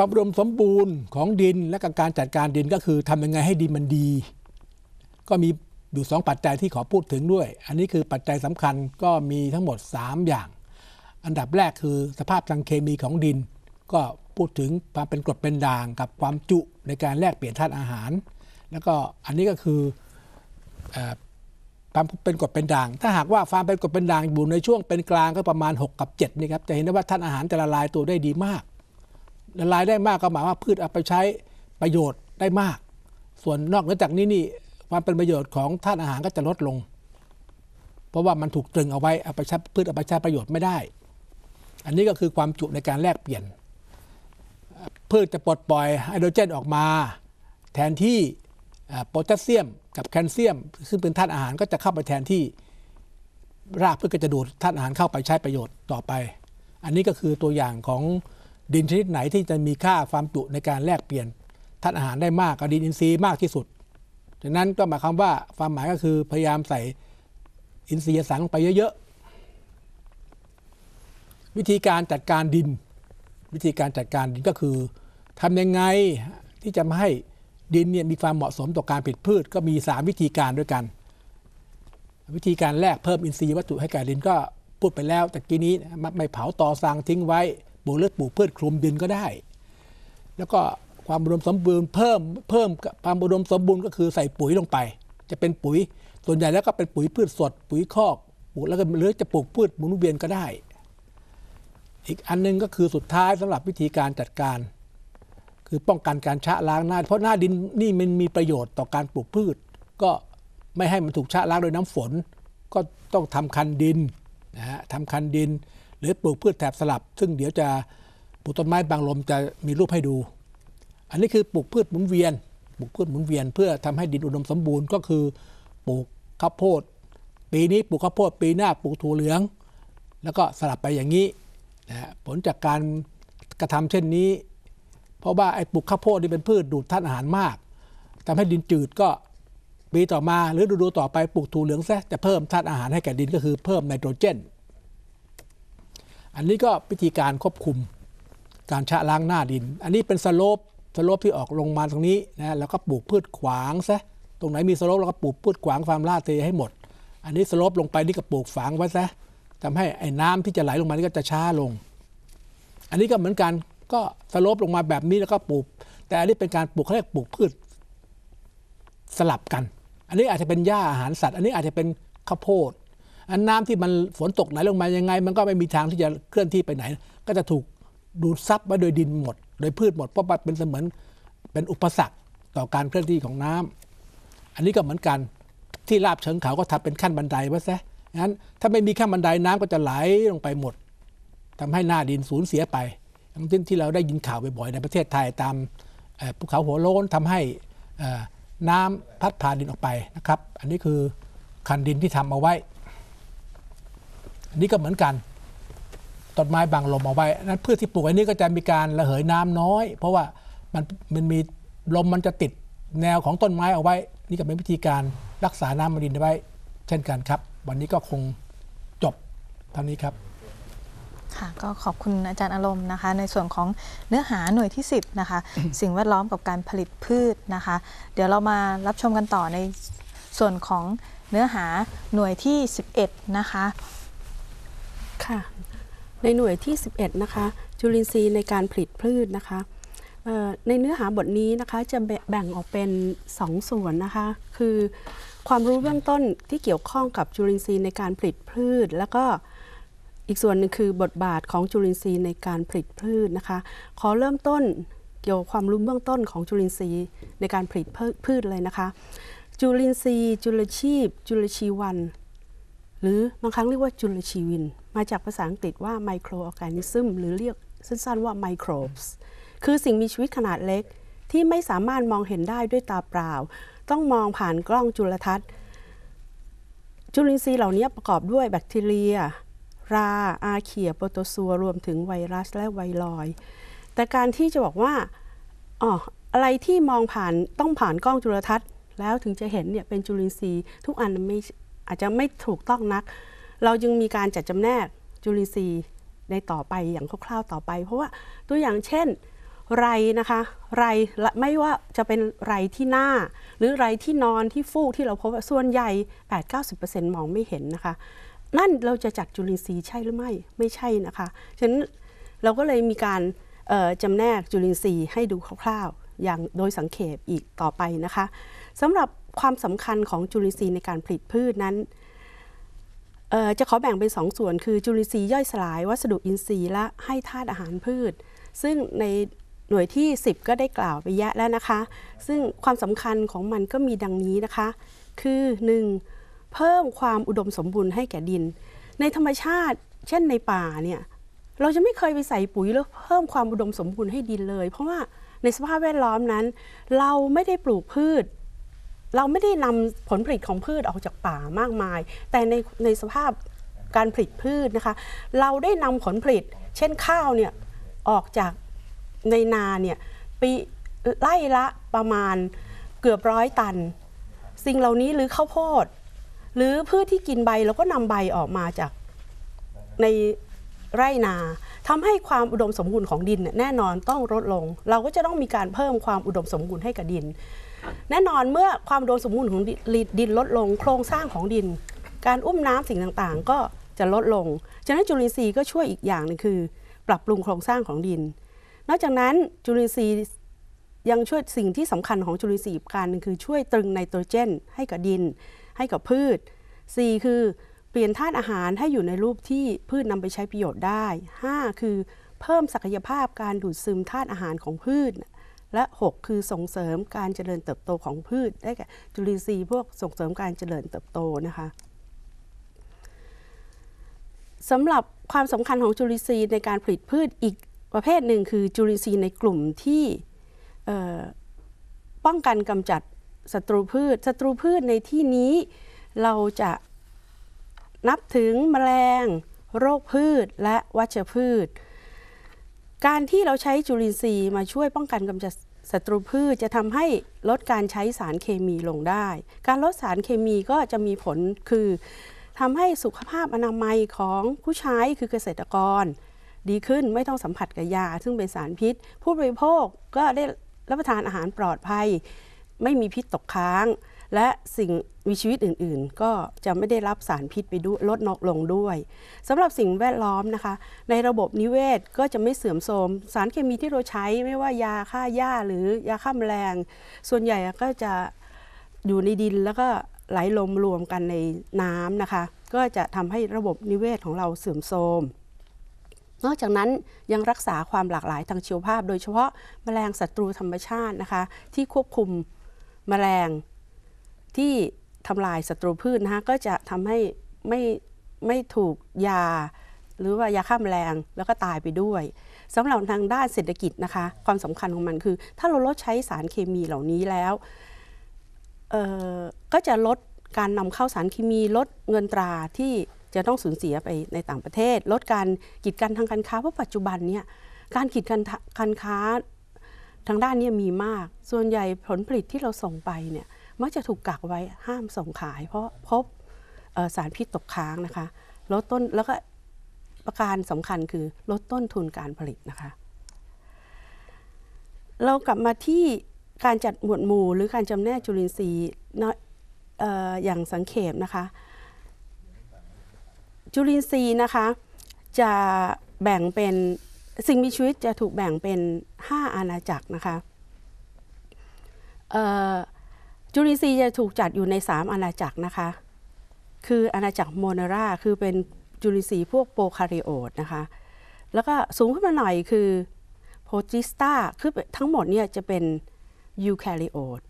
ความรวมสมบูรณ์ของดินและการจัดการดินก็คือทำยังไงให้ดินมันดี ก็มีอยู่สองปัจจัยที่ขอพูดถึงด้วย อันนี้คือปัจจัยสำคัญก็มีทั้งหมด 3 อย่าง อันดับแรกคือสภาพทางเคมีของดิน ก็พูดถึงความเป็นกรดเป็นด่าง กับความจุในการแลกเปลี่ยนธาตุอาหารแล้วก็อันนี้ก็คือความเป็นกรดเป็นด่าง ถ้าหากว่าความเป็นกรดเป็นด่างอยู่ในช่วงเป็นกลางก็ประมาณ6กับ7นี่ครับจะเห็นได้ว่าธาตุอาหารจะละลายตัวได้ดีมากละลายได้มากก็หมายว่าพืชเอาไปใช้ประโยชน์ได้มาก ส่วนนอกเหนือจากนี้นี่ ความเป็นประโยชน์ของธาตุอาหารก็จะลดลง เพราะว่ามันถูกตรึงเอาไว้เอาไปใช้พืชเอาไปใช้ประโยชน์ไม่ได้ อันนี้ก็คือความจุในการแลกเปลี่ยน พืชจะปลดปล่อยไฮโดรเจน ออกมา แทนที่โพแทสเซียมกับแคลเซียม ซึ่งเป็นธาตุอาหารก็จะเข้าไปแทนที่ รากพืชก็จะดูดธาตุอาหารเข้าไปใช้ประโยชน์ต่อไป อันนี้ก็คือตัวอย่างของดินชนิดไหนที่จะมีค่าความจุในการแลกเปลี่ยนธาตุอาหารได้มากก็ดินอินทรีย์มากที่สุดดังนั้นก็หมายความว่าความหมายก็คือพยายามใส่อินทรีย์สารลงไปเยอะๆ วิธีการจัดการดิน วิธีการจัดการดินก็คือ ทำยังไงที่จะไม่ให้ดินเนี่ยมีความเหมาะสมต่อการผลิดพืชก็มี 3 วิธีการด้วยกัน วิธีการแรกเพิ่มอินทรีย์วัตถุให้แก่ดินก็พูดไปแล้วแต่กี้นี้ไม่เผาต่อสางทิ้งไว้ปลูกเลือดปลูกพืชคลุมดินก็ได้ แล้วก็ความอุดมสมบูรณ์เพิ่มเพิ่มความอุดมสมบูรณ์ก็คือใส่ปุ๋ยลงไป จะเป็นปุ๋ยส่วนใหญ่แล้วก็เป็นปุ๋ยพืชสดปุ๋ยคอกปลูกแล้วก็หรือจะปลูกพืชหมุนเวียนก็ได้ อีกอันนึงก็คือสุดท้ายสำหรับวิธีการจัดการ คือป้องกันการชะล้างหน้า เพราะหน้าดินนี่มันมีประโยชน์ต่อการปลูกพืช ก็ไม่ให้มันถูกชะล้างโดยน้ำฝน ก็ต้องทำคันดินนะฮะทำคันดินหรือปลูกพืชแถบสลับ ซึ่งเดี๋ยวจะปลูกต้นไม้บางลมจะมีรูปให้ดู อันนี้คือปลูกพืชหมุนเวียนปลูกพืชหมุนเวียนเพื่อทำให้ดินอุดมสมบูรณ์ ก็คือ ปลูกข้าวโพดปีนี้ปลูกข้าวโพด ปีหน้าปลูกถั่วเหลือง แล้วก็สลับไปอย่างนี้นะผลจากการกระทำเช่นนี้ เพราะว่าไอ้ปลูกข้าวโพดนี่เป็นพืชดูดธาตุอาหารมาก ทำให้ดินจืดก็ปีต่อมา หรือดูดูต่อไปปลูกถั่วเหลืองซะจะเพิ่มธาตุอาหารให้แก่ดินก็คือเพิ่มไนโตรเจนอันนี้ก็วิธีการควบคุมการชะล้างหน้าดิน อันนี้เป็นสโลปสโลปที่ออกลงมาตรงนี้นะแล้วก็ปลูกพืชขวางซะตรงไหนมีสโลปเราก็ปลูกพืชขวางฟาร์มลาดเทให้หมด อันนี้สโลปลงไปนี่ก็ปลูกฝังไว้ซะทำให้ไอ้น้ำที่จะไหลลงมานี่ก็จะช้าลง อันนี้ก็เหมือนกันก็สโลปลงมาแบบนี้แล้วก็ปลูก แต่อันนี้เป็นการปลูกเรียกปลูกพืช สลับกัน อันนี้อาจจะเป็นหญ้าอาหารสัตว์ อันนี้อาจจะเป็นข้าวโพดอันน้ำที่มันฝนตกไหลลงมายังไง มันก็ไม่มีทางที่จะเคลื่อนที่ไปไหน ก็จะถูกดูดซับไว้โดยดินหมด โดยพืชหมดเพราะมันเป็นเสมือนเป็นอุปสรรคต่อการเคลื่อนที่ของน้ำ อันนี้ก็เหมือนกันที่ราบเชิงเขาก็ทำเป็นขั้นบันไดไว้ซะงั้นถ้าไม่มีขั้นบันไดน้ำก็จะไหลลงไปหมด ทำให้หน้าดินสูญเสียไปอย่างที่ที่เราได้ยินข่าวบ่อยๆ ในประเทศไทยตามภูเขาหัวโล้นทำให้น้ำพัดพาดินออกไปนะครับ อันนี้คือคันดินที่ทำเอาไว้นี่ก็เหมือนกันต้นไม้บังลมเอาไว้ นั้นพืชที่ปลูกอันนี่ก็จะมีการระเหยน้ำน้อย เพราะว่ามันมันมีลมมันจะติดแนวของต้นไม้เอาไว้ นี่ก็เป็นวิธีการรักษาน้ำมันดินไว้ เช่นกันครับ วันนี้ก็คงจบเท่านี้ครับ ค่ะ ก็ขอบคุณอาจารย์อารมณ์นะคะ ในส่วนของเนื้อหาหน่วยที่10นะคะ สิ่งแวดล้อมกับการผลิตพืชนะคะ เดี๋ยวเรามารับชมกันต่อในส่วนของเนื้อหาหน่วยที่ 11 นะคะค่ะในหน่วยที่ 11 นะคะจุลินทรีย์ในการผลิตพืชนะคะในเนื้อหาบทนี้นะคะจะแบ่งออกเป็น2สส่วนนะคะ คือความรู้เบื้องต้นที่เกี่ยวข้องกับจุลินทรีย์ในการผลิตพืช แล้วก็อีกส่วนหนึ่งคือบทบาทของจุลินทรีย์ในการผลิตพืชนะคะขอเริ่มต้นเกี่ยวความรู้เบื้องต้นของจุลินทรีย์ในการผลิตพืชเลยนะคะจุลินทรีย์จุลชีพ จุลชีวันหรือบางครั้งเรียกว่าจุลชีวิน มาจากภาษาอังกฤษว่าไมโครออร์แกนิซึมหรือเรียกสั้นๆว่าไมโครบส์คือสิ่งมีชีวิตขนาดเล็กที่ไม่สามารถมองเห็นได้ด้วยตาเปล่า ต้องมองผ่านกล้องจุลทรรศน์ จุลินทรีย์เหล่านี้ประกอบด้วยแบคทีเรีย ราอาเขียโปรโตซัว รวมถึงไวรัสและไวรอย แต่การที่จะบอกว่าอ๋ออะไรที่มองผ่านต้องผ่านกล้องจุลทรรศน์ แล้วถึงจะเห็นเนี่ยเป็นจุลินทรีย์ทุกอันไม่อาจจะไม่ถูกต้องนัก เราจึงมีการจัดจำแนกจุลินทรีย์ในต่อไปอย่างคร่าวๆต่อไป เพราะว่าตัวอย่างเช่นไรนะคะไรไม่ว่าจะเป็นไรที่หน้า หรือไรที่นอนที่ฟูกที่เราพบส่วนใหญ่8-90%มองไม่เห็นนะคะ นั่นเราจะจัดจุลินทรีย์ใช่หรือไม่ไม่ใช่นะคะฉะนั้นเราก็เลยมีการจำแนกจุลินทรีย์ให้ดูคร่าว ๆ อย่างโดยสังเขปอีกต่อไปนะคะสำหรับความสำคัญของจุลินทรีย์ในการผลิตพืชนั้น จะขอแบ่งเป็น2สส่วนคือจุลินทรีย์ย่อยสลายวัสดุอินทรีย์และให้ธาตุอาหารพืช ซึ่งในหน่วยที่ 10 ก็ได้กล่าวไปแยะแล้วนะคะ ซึ่งความสำคัญของมันก็มีดังนี้นะคะ คือ 1. เพิ่มความอุดมสมบูรณ์ให้แก่ดิน ในธรรมชาติเช่นในป่าเนี่ยเราจะไม่เคยไปใส่ปุ๋ยแล้วเพิ่มความอุดมสมบูรณ์ให้ดินเลย เพราะว่าในสภาพแวดล้อมนั้น เราไม่ได้ปลูกพืชเราไม่ได้นำผลผลิตของพืชออกจากป่ามากมาย แต่ในในสภาพการผลิตพืชนะคะ เราได้นำผลผลิต เช่นข้าวเนี่ยออกจากในนาเนี่ยปีไล่ละประมาณเกือบร้อยตัน สิ่งเหล่านี้หรือข้าวโพด หรือพืชที่กินใบเราก็นำใบออกมาจากในไร่นา ทำให้ความอุดมสมบูรณ์ของดินแน่นอนต้องลดลง เราก็จะต้องมีการเพิ่มความอุดมสมบูรณ์ให้กับดินแน่นอนเมื่อความโดนสมบูรณ์ของดินลดลงโครงสร้างของดิน การอุ้มน้ำสิ่งต่างๆ ก็จะลดลงฉะนั้นจุลินทรีย์ก็ช่วยอีกอย่างนึงคือ ปรับปรุงโครงสร้างของดิน นอกจากนั้นจุลินทรีย์ยังช่วยสิ่งที่สำคัญของจุลินทรีย์กการนึงคือช่วยตรึงไนโตรเจน ให้กับดินให้กับพืช4คือเปลี่ยนธาตุอาหารให้อยู่ในรูปที่พืชนำไปใช้ประโยชน์ได้ 5 คือเพิ่มศักยภาพการดูดซึมธาตุอาหารของพืชและ6คือส่งเสริมการเจริญเติบโตของพืชได้แก่จุลินทรีย์พวกส่งเสริมการเจริญเติบโตนะคะสำหรับความสำคัญของจุลินทรีย์ในการผลิตพืชอีกประเภทหนึ่งคือจุลินทรีย์ในกลุ่มที่ป้องกันกำจัดศัตรูพืชศัตรูพืชในที่นี้เราจะนับถึงแมลงโรคพืชและวัชพืชการที่เราใช้จุลินทรีย์มาช่วยป้องกันกำจัดศัตรูพืชจะทำให้ลดการใช้สารเคมีลงได้ การลดสารเคมีก็จะมีผลคือทำให้สุขภาพอนามัยของผู้ใช้คือเกษตรกร ดีขึ้นไม่ต้องสัมผัสกับยา ซึ่งเป็นสารพิษ ผู้บริโภคก็ได้รับประทานอาหารปลอดภัยไม่มีพิษตกค้างและสิ่ง มีชีวิตอื่น ๆ ก็จะไม่ได้รับสารพิษไปด้วยลดนอกลงด้วยสำหรับสิ่งแวดล้อมนะคะ ในระบบนิเวศก็จะไม่เสื่อมโทรมสารเคมีที่เราใช้ไม่ว่ายาฆ่าหญ้าหรือยาฆ่าแมลงส่วนใหญ่ก็จะ อยู่ในดินแล้วก็ไหลลมรวมกันในน้ำนะคะ ก็จะทำให้ระบบนิเวศของเราเสื่อมโทรมนอกจากนั้นยังรักษาความหลากหลายทางชีวภาพโดยเฉพาะแมลงศัตรูธรรมชาตินะคะ ที่ควบคุมมแมลงที่ทำลายศัตรูพืชนะคะก็จะทำให้ ไม่ไม่ถูกยาหรือว่า ยาฆ่าแมลง แล้วก็ตายไปด้วยสำหรับทางด้านเศรษฐกิจนะคะความสำคัญของมันคือ ถ้าเราลดใช้สารเคมีเหล่านี้แล้ว ก็จะลดการนำเข้าสารเคมีลดเงินตราที่จะต้องสูญเสียไปในต่างประเทศ ลดการกีดกันทางการค้าเพราะปัจจุบันเนี่ยการกีดกันการค้าทางด้านนี้มีมาก ส่วนใหญ่ผลผลิตที่เราส่งไปเนี่ยมักจะถูกกักไว้ห้ามส่งขายเพราะพบสารพิษตกค้างนะคะลดต้นแล้วก็ประการสำคัญคือลดต้นทุนการผลิตนะคะ เรากลับมาที่การจัดหมวดหมู่หรือการจำแนกจุลินทรีย์อย่างสังเขปนะคะ จุลินทรีย์นะคะ จะแบ่งเป็นสิ่งมีชีวิตจะถูกแบ่งเป็น 5 อาณาจักรนะคะ จุลินทรีย์จะถูกจัดอยู่ใน 3 อาณาจักรนะคะ คืออาณาจักรโมนรา คือเป็นจุลินทรีย์พวกโปรคาริโอตนะคะ แล้วก็สูงขึ้นมาหน่อยคือโพจิสตาคือทั้งหมดเนี่ยจะเป็นยูแคริโอต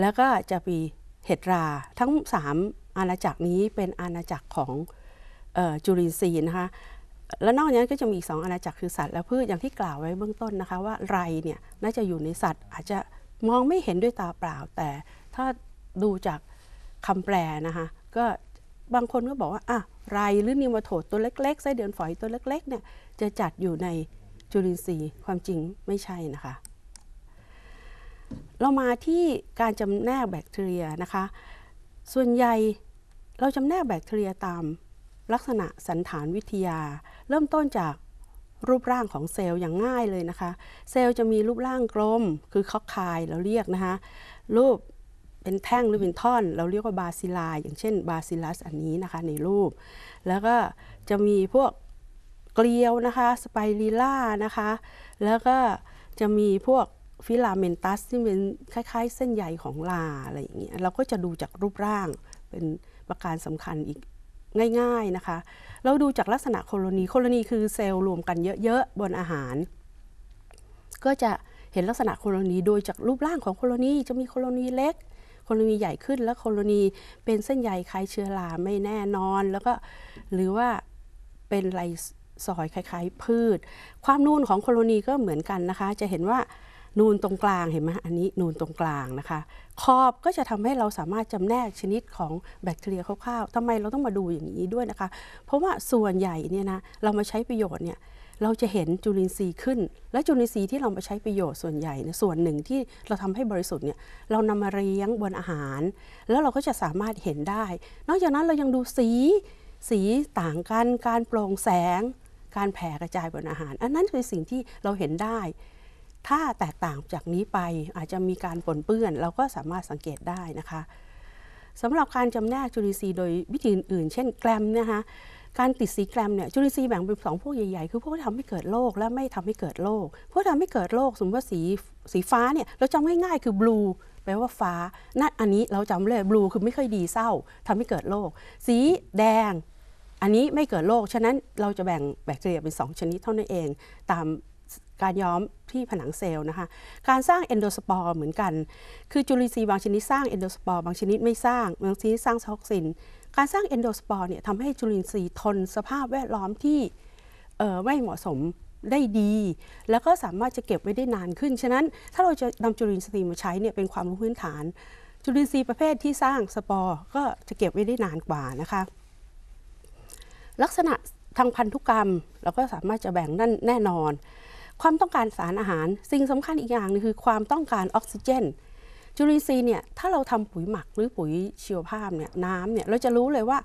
แล้วก็จะมีเฮตรา ทั้ง 3 อาณาจักรนี้เป็นอาณาจักรของจุลินทรีย์นะคะและนอกจากนั้นก็จะมีอีกสองอาณาจักรคือสัตว์และพืชอย่างที่กล่าวไว้เบื้องต้นนะคะว่าไรเนี่ยน่าจะอยู่ในสัตว์อาจจะมองไม่เห็นด้วยตาเปล่า แต่ถ้าดูจากคำแปลนะคะก็บางคนก็บอกว่าอ่ะไรหรือนิวมาโถดตัวเล็กๆไส้เดือนฝอยตัวเล็กๆเนี่ยจะจัดอยู่ในจุลินทรีย์ความจริงไม่ใช่นะคะ เรามาที่การจำแนกแบคทีเรียนะคะส่วนใหญ่เราจำแนกแบคทีเรียตามลักษณะสันฐานวิทยาเริ่มต้นจากรูปร่างของเซลล์อย่างง่ายเลยนะคะเซลล์จะมีรูปร่างกลมคือคอกคายเราเรียกนะคะรูปเป็นแท่งหรือเป็นท่อน เราเรียกว่าบาซิลาอย่างเช่นบาซิลัสอันนี้นะคะในรูป แล้วก็จะมีพวกเกลียวนะคะสไปริล่านะคะ แล้วก็จะมีพวกฟิลาเมนตัสที่เป็นคล้ายๆ เส้นใยของลาอะไรอย่างเงี้ยเราก็จะดูจากรูปร่างเป็นประการสำคัญอีกง่ายๆนะคะ เราดูจากลักษณะโคโลนี โคโลนีคือเซลล์รวมกันเยอะๆบนอาหาร ก็จะเห็นลักษณะโคโลนีโดยจากรูปร่างของโคโลนี จะมีโคโลนีเล็ก โคโลนีใหญ่ขึ้น และโคโลนีเป็นเส้นใยคล้ายเชื้อราไม่แน่นอน แล้วก็หรือว่าเป็นไรซอยคล้ายๆพืช ความนูนของโคโลนีก็เหมือนกันนะคะ จะเห็นว่านูนตรงกลางเห็นไหมอันนี้นูนตรงกลางนะคะคอบก็จะทำให้เราสามารถจำแนกชนิดของแบคทีเรียคร่าวๆทำไมเราต้องมาดูอย่างนี้ด้วยนะคะ เพราะว่าส่วนใหญ่เนี่ยนะ เรามาใช้ประโยชน์เนี่ย เราจะเห็นจุลินทรีย์ขึ้น และจุลินทรีย์ที่เรามาใช้ประโยชน์ส่วนใหญ่เนี่ยส่วนหนึ่งที่เราทำให้บริสุทธิ์เนี่ย เรานำมาเลี้ยงบนอาหาร แล้วเราก็จะสามารถเห็นได้ นอกจากนั้นเรายังดูสี สีต่างกัน การโปร่งแสง การแผ่กระจายบนอาหาร อันนั้นคือสิ่งที่เราเห็นได้ถ้าแตกต่างจากนี้ไปอาจจะมีการปนเปื้อน เราก็สามารถสังเกตได้นะคะสำหรับการจำแนก จุลินทรีย์โดยวิธีอื่นเช่นแกรมนะคะการติดสีแกรมเนี่ยจุลินทรีย์แบ่งเป็นสองพวกใหญ่ๆ คือพวกที่ทำให้เกิดโรคและไม่ทำให้เกิดโรคพวกทำให้เกิดโรคสมมติว่าสี สีฟ้าเนี่ยเราจำง่ายๆ คือบลู แปลว่าฟ้านั่นอันนี้เราจำเลยบลูคือไม่ค่อยดีเศร้า ทำให้เกิดโรคสีแดง อันนี้ไม่เกิดโรคฉะนั้นเราจะแบ่งแบคทีเรียเป็น 2 ชนิดเท่านั้นเองตามการย้อมที่ผนังเซลล์นะคะ การสร้างเอนโดสปอร์เหมือนกัน คือจุลินทรีย์บางชนิดสร้างเอนโดสปอร์บางชนิดไม่สร้างบางชนิดสร้างซ็อกซิน การสร้างเอนโดสปอร์เนี่ยทำให้จุลินทรีย์ทนสภาพแวดล้อมที่ไม่เหมาะสมได้ดี แล้วก็สามารถจะเก็บไว้ได้นานขึ้น ฉะนั้น ถ้าเราจะนำจุลินทรีย์มาใช้เนี่ยเป็นความรู้พื้นฐาน จุลินทรีย์ประเภทที่สร้างสปอร์ก็จะเก็บไว้ได้นานกว่านะคะ ลักษณะทางพันธุกรรมเราก็สามารถจะแบ่งนั่นแน่นอนความต้องการสารอาหารสิ่งสำคัญอีกอย่างนึงคือความต้องการออกซิเจน จุลินทรีย์เนี่ยถ้าเราทำปุ๋ยหมักหรือปุ๋ยชีวภาพเนี่ยน้ำเนี่ยเราจะรู้เลยว่า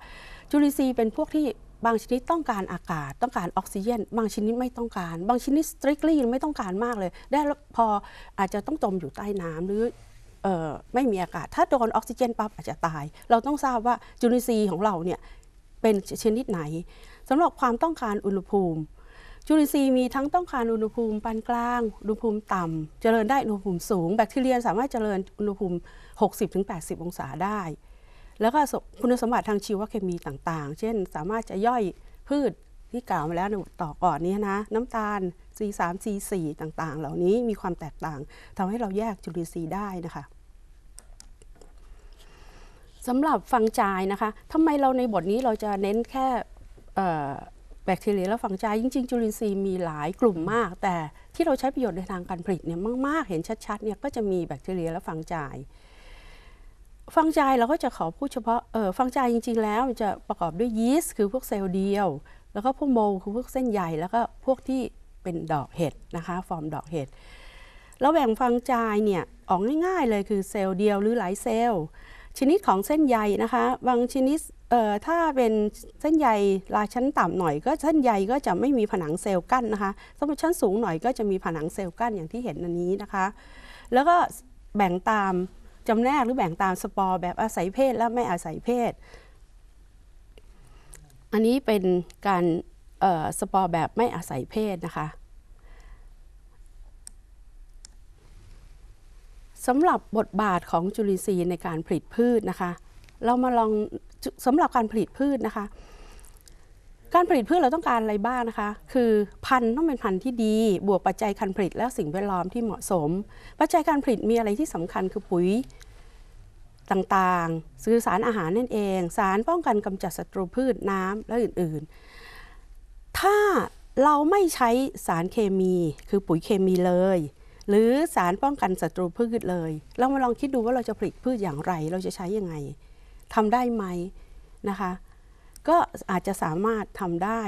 จุลินทรีย์เป็นพวกที่บางชนิดต้องการอากาศ ต้องการออกซิเจน บางชนิดไม่ต้องการบางชนิด strictly ไม่ต้องการมากเลย ได้พออาจจะต้องจมอยู่ใต้น้ำหรือไม่มีอากาศ ถ้าโดนออกซิเจนปั๊บอาจจะตาย เราต้องทราบว่าจุลินทรีย์ของเราเนี่ยเป็นชนิดไหนสำหรับความต้องการอุณหภูมิจุลินทรีย์มีทั้งต้องการอุณหภูมิปานกลางอุณหภูมิต่ำเจริญได้อุณหภูมิสูง แบคทีเรียสามารถเจริญอุณหภูมิ 60-80 องศาได้ แล้วก็คุณสมบัติทางชีวเคมีต่างๆ เช่น สามารถจะย่อยพืชที่กล่าวมาแล้วในต่อก่อนนี้นะน้ำตาล C3 C4 ต่างๆ เหล่านี้มีความแตกต่างทำให้เราแยกจุลินทรีย์ได้นะคะสำหรับฟังจายนะคะทำไมเราในบทนี้เราจะเน้นแค่แบคทีเรียและฝังใจจริงๆ จุลินทรีย์มีหลายกลุ่มมาก แต่ที่เราใช้ประโยชน์ในทางการผลิตเนี่ยมาก ๆ เห็นชัดๆเนี่ยก็จะมีแบคทีเรียและฝังใจฟังใจเราก็จะขอพูดเฉพาะเออฟังใจจริง ๆ แล้วจะประกอบด้วยยีสต์คือพวกเซลล์เดียว แล้วก็พวกโมลคือพวกเส้นใยแล้วก็พวกที่เป็นดอกเห็ดนะคะ ฟอร์มดอกเห็ดแล้วแบ่งฟังใจเนี่ยออกง่าย ๆเลยคือเซลล์เดียวหรือหลายเซลล์ ชนิดของเส้นใยนะคะบางชนิดเอ่อถ้าเป็นเส้นใยลาชั้นต่ำหน่อยก็เส้นใยก็จะไม่มีผนังเซลล์กั้นนะคะสำหรับชั้นสูงหน่อยก็จะมีผนังเซลล์กั้นอย่างที่เห็นอันนี้นะคะแล้วก็แบ่งตามจำแนกหรือแบ่งตามสปอร์แบบอาศัยเพศและไม่อาศัยเพศ อันนี้เป็นการสปอร์แบบไม่อาศัยเพศนะคะสำหรับบทบาทของจุลินทรีย์ในการผลิตพืชนะคะ เรามาลองสำหรับการผลิตพืชนะคะ การผลิตพืชเราต้องการอะไรบ้างนะคะ คือพันธุ์ต้องเป็นพันธุ์ที่ดี บวกปัจจัยการผลิตและสิ่งแวดล้อมที่เหมาะสม ปัจจัยการผลิตมีอะไรที่สำคัญคือปุ๋ยต่างๆสื่อสารอาหารนั่นเอง สารป้องกันกำจัดศัตรูพืชน้ำและอื่นๆ ถ้าเราไม่ใช้สารเคมี คือปุ๋ยเคมีเลย หรือสารป้องกันศัตรูพืชเลย เรามาลองคิดดูว่าเราจะผลิตพืชอย่างไร เราจะใช้ยังไงทำได้ไหมนะคะก็อาจจะสามารถทำได้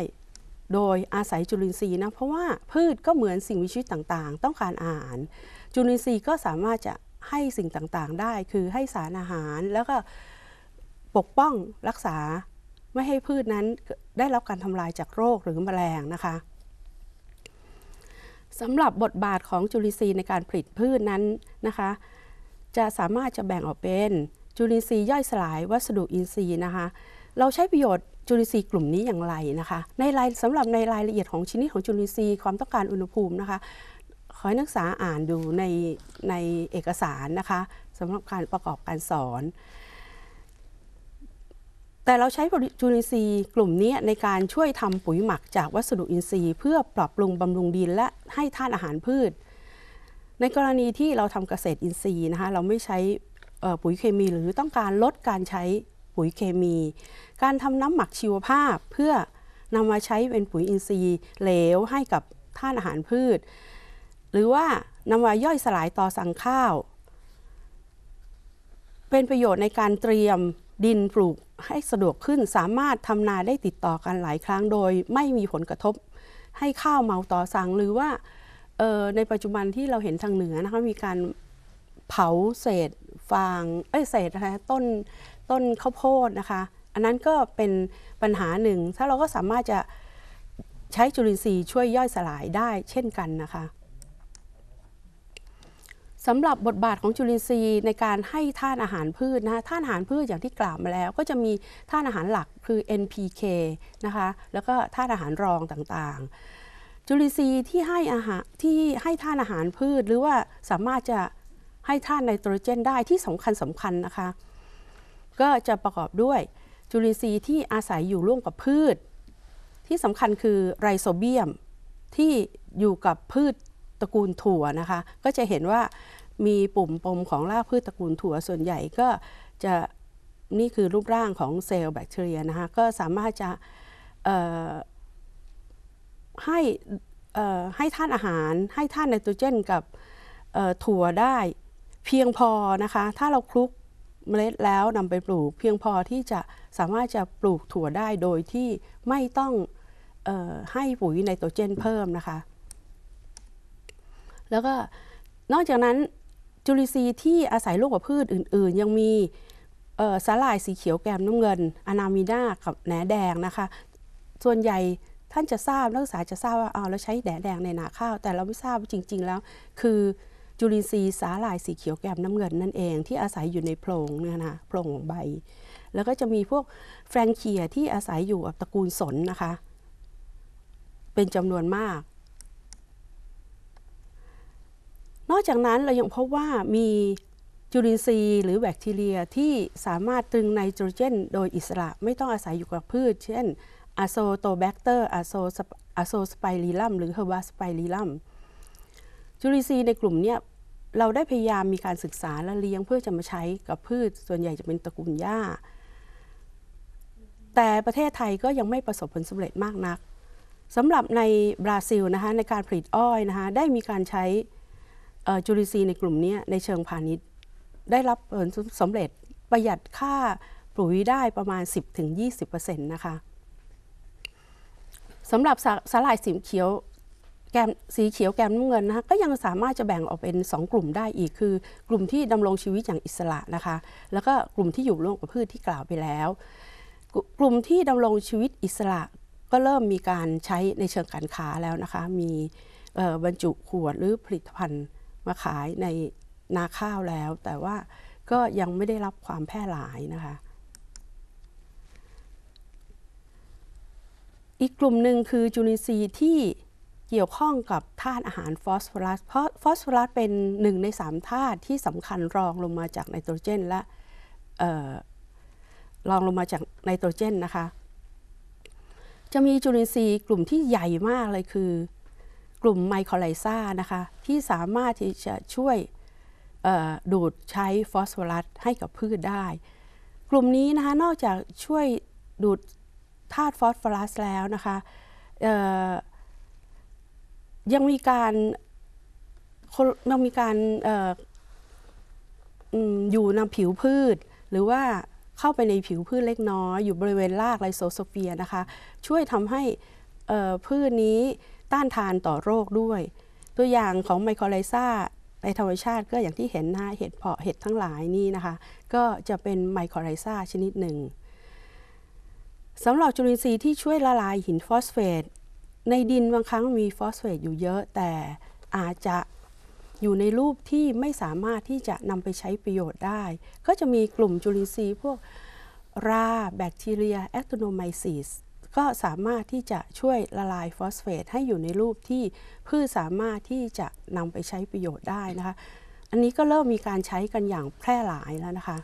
โดยอาศัยจุลินทรีย์นะเพราะว่าพืชก็เหมือนสิ่งมีชีวิตต่างๆ ต้องการอาหารจุลินทรีย์ก็สามารถจะให้สิ่งต่างๆได้ คือให้สารอาหาร แล้วก็ปกป้องรักษาไม่ให้พืชนั้นได้รับการทำลายจากโรคหรือมแมลงนะคะสำหรับบทบาทของจุลินทรีย์ในการผลิตพืชนั้นนะคะจะสามารถจะแบ่งออกเป็นจุลินทรีย์ย่อยสลายวัสดุอินทรีย์นะคะ เราใช้ประโยชน์จุลินทรีย์กลุ่มนี้อย่างไรนะคะในรายสำหรับในรายละเอียดของชนิดของจุลินทรีย์ความต้องการอุณหภูมินะคะขอให้นักศึกษาอ่านดูในในเอกสารนะคะสำหรับการประกอบการสอน แต่เราใช้จุลินทรีย์กลุ่มนี้ในการช่วยทำปุ๋ยหมักจากวัสดุอินทรีย์เพื่อปรับปรุงบำรุงดินและให้ธาตุอาหารพืช ในกรณีที่เราทำเกษตรอินทรีย์นะคะเราไม่ใช้ปุ๋ยเคมีหรือต้องการลดการใช้ปุ๋ยเคมี การทำน้ำหมักชีวภาพเพื่อนำมาใช้เป็นปุ๋ยอินทรีย์เหลว ให้กับธาตุอาหารพืช หรือว่านำมาย่อยสลายต่อสังข้าว เป็นประโยชน์ในการเตรียมดินปลูกให้สะดวกขึ้นสามารถทำนาได้ติดต่อกันหลายครั้งโดย ไม่มีผลกระทบให้ข้าวเมาต่อสังหรือว่าในปัจจุบันที่เราเห็นทางเหนือนะคะมีการเผาเศษฟางเอ้ยเศษอะไรต้นต้นข้าวโพดนะคะ อันนั้นก็เป็นปัญหาหนึ่ง ถ้าเราก็สามารถจะใช้จุลินทรีย์ช่วยย่อยสลายได้เช่นกันนะคะสำหรับบทบาทของจุลินทรีย์ในการให้ธาตุอาหารพืชนะคะธาตุอาหารพืชอย่างที่กล่าวมาแล้ว ก็จะมีธาตุอาหารหลักคือ NPK นะคะแล้วก็ธาตุอาหารรองต่างๆ จุลินทรีย์ที่ให้อาหารที่ให้ธาตุอาหารพืชหรือว่าสามารถจะให้ธาตุไนโตรเจนได้ที่สำคัญสำคัญนะคะ ก็จะประกอบด้วยจุลินทรีย์ที่อาศัยอยู่ร่วมกับพืช ที่สำคัญคือไรโซเบียมที่อยู่กับพืชตระกูลถั่วนะคะ ก็จะเห็นว่ามีปุ่มปมของรากพืชตระกูลถั่วส่วนใหญ่ก็จะนี่คือรูปร่างของเซลล์แบคทีเรียนะคะก็สามารถจะให้ให้ธาตุอาหารให้ธาตุไนโตรเจนกับถั่วได้เพียงพอนะคะถ้าเราคลุกเมล็ดแล้วนำไปปลูกเพียงพอที่จะสามารถจะปลูกถั่วได้โดยที่ไม่ต้องออให้ปุ๋ยไนโตรเจนเพิ่มนะคะ แล้วก็นอกจากนั้นจุลินทรีย์ที่อาศัยลูกกับพืชอื่นๆ ยังมีสาหร่ายสีเขียวแกมน้ำเงินอนามีนากับแหนแดงนะคะ ส่วนใหญ่ท่านจะทราบนักศึกษาจะทราบว่าเอาแล้วใช้แหนแดงในนาข้าวแต่เราไม่ทราบจริง ๆ แล้วคือจุลินทรีย์สาหร่ายสีเขียวแกมน้ำเงินนั่นเองที่อาศัยอยู่ในโพรงเนี่ยนะโพรงของใบ แล้วก็จะมีพวกแฟรงเคียที่อาศัยอยู่กับตระกูลสนนะคะ เป็นจำนวนมาก นอกจากนั้นเรายังพบว่ามีจุลินทรีย์ หรือแบคทีเรียที่สามารถตรึงไนโตรเจน โดยอิสระไม่ต้องอาศัยอยู่กับพืช เช่นอโซโตแบคเตอร์อโซอโซสไปรีลัมหรือเฮอร์บาสไปรีลัมจุลินทรีย์ในกลุ่มนี้เราได้พยายามมีการศึกษาและเลี้ยง เพื่อจะมาใช้กับพืชส่วนใหญ่จะเป็นตระกูลหญ้า แต่ประเทศไทยก็ยังไม่ประสบผลสำเร็จมากนักสำหรับในบราซิลนะคะในการผลิตอ้อยนะคะได้มีการใช้จุลินทรีย์ในกลุ่มนี้ในเชิงพาณิชย์ ได้รับผลสำเร็จประหยัดค่าปุ๋ยได้ประมาณ 10-20%นะคะสำหรับสาหร่ายสีเขียวแกมสีเขียวแกมน้ำเงินนะคะก็ยังสามารถจะแบ่งออกเป็น 2 กลุ่มได้อีก คือ กลุ่มที่ดำรงชีวิตอย่างอิสระนะคะแล้วก็กลุ่มที่อยู่ร่วมกับพืชที่กล่าวไปแล้ว กลุ่มที่ดำรงชีวิตอิสระก็เริ่มมีการใช้ในเชิงการค้าแล้วนะคะมีบรรจุขวดหรือผลิตภัณฑ์มาขายในนาข้าวแล้ว แต่ว่าก็ยังไม่ได้รับความแพร่หลายนะคะอีกกลุ่มหนึ่งคือจุลินทรีย์ที่เกี่ยวข้องกับธาตุอาหารฟอสฟอรัส เพราะฟอสฟอรัสเป็นหนึ่งในสามธาตุที่สำคัญรองลงมาจากไนโตรเจนและรองลงมาจากไนโตรเจนนะคะ จะมีจุลินทรีย์กลุ่มที่ใหญ่มากเลยคือกลุ่มไมโครไลซานะคะที่สามารถที่จะช่วยดูดใช้ฟอสฟอรัสให้กับพืชได้ กลุ่มนี้นะคะนอกจากช่วยดูดธาตุฟอสฟอรัสแล้วนะคะยังมีการยังมีการอยู่ในผิวพืช หรือว่าเข้าไปในผิวพืชเล็กน้อย อยู่บริเวณราก ไลโซโซเฟียนะคะ ช่วยทำให้พืชนี้ต้านทานต่อโรคด้วย ตัวอย่างของไมโครไลซาในธรรมชาติ ก็อย่างที่เห็นนะเห็ดเพาะเห็ดทั้งหลายนี่นะคะ ก็จะเป็นไมโครไลซาชนิดหนึ่งสำหรับจุลินทรีย์ที่ช่วยละลายหินฟอสเฟตในดินบางครั้งมีฟอสเฟตอยู่เยอะ แต่อาจจะอยู่ในรูปที่ไม่สามารถที่จะนำไปใช้ประโยชน์ได้ ก็จะมีกลุ่มจุลินทรีย์พวกราแบคทีเรียแอคโตโนไมซิสก็สามารถที่จะช่วยละลายฟอสเฟตให้อยู่ในรูปที่พืชสามารถที่จะนำไปใช้ประโยชน์ได้นะคะอันนี้ก็เริ่มมีการใช้กันอย่างแพร่หลายแล้วนะคะ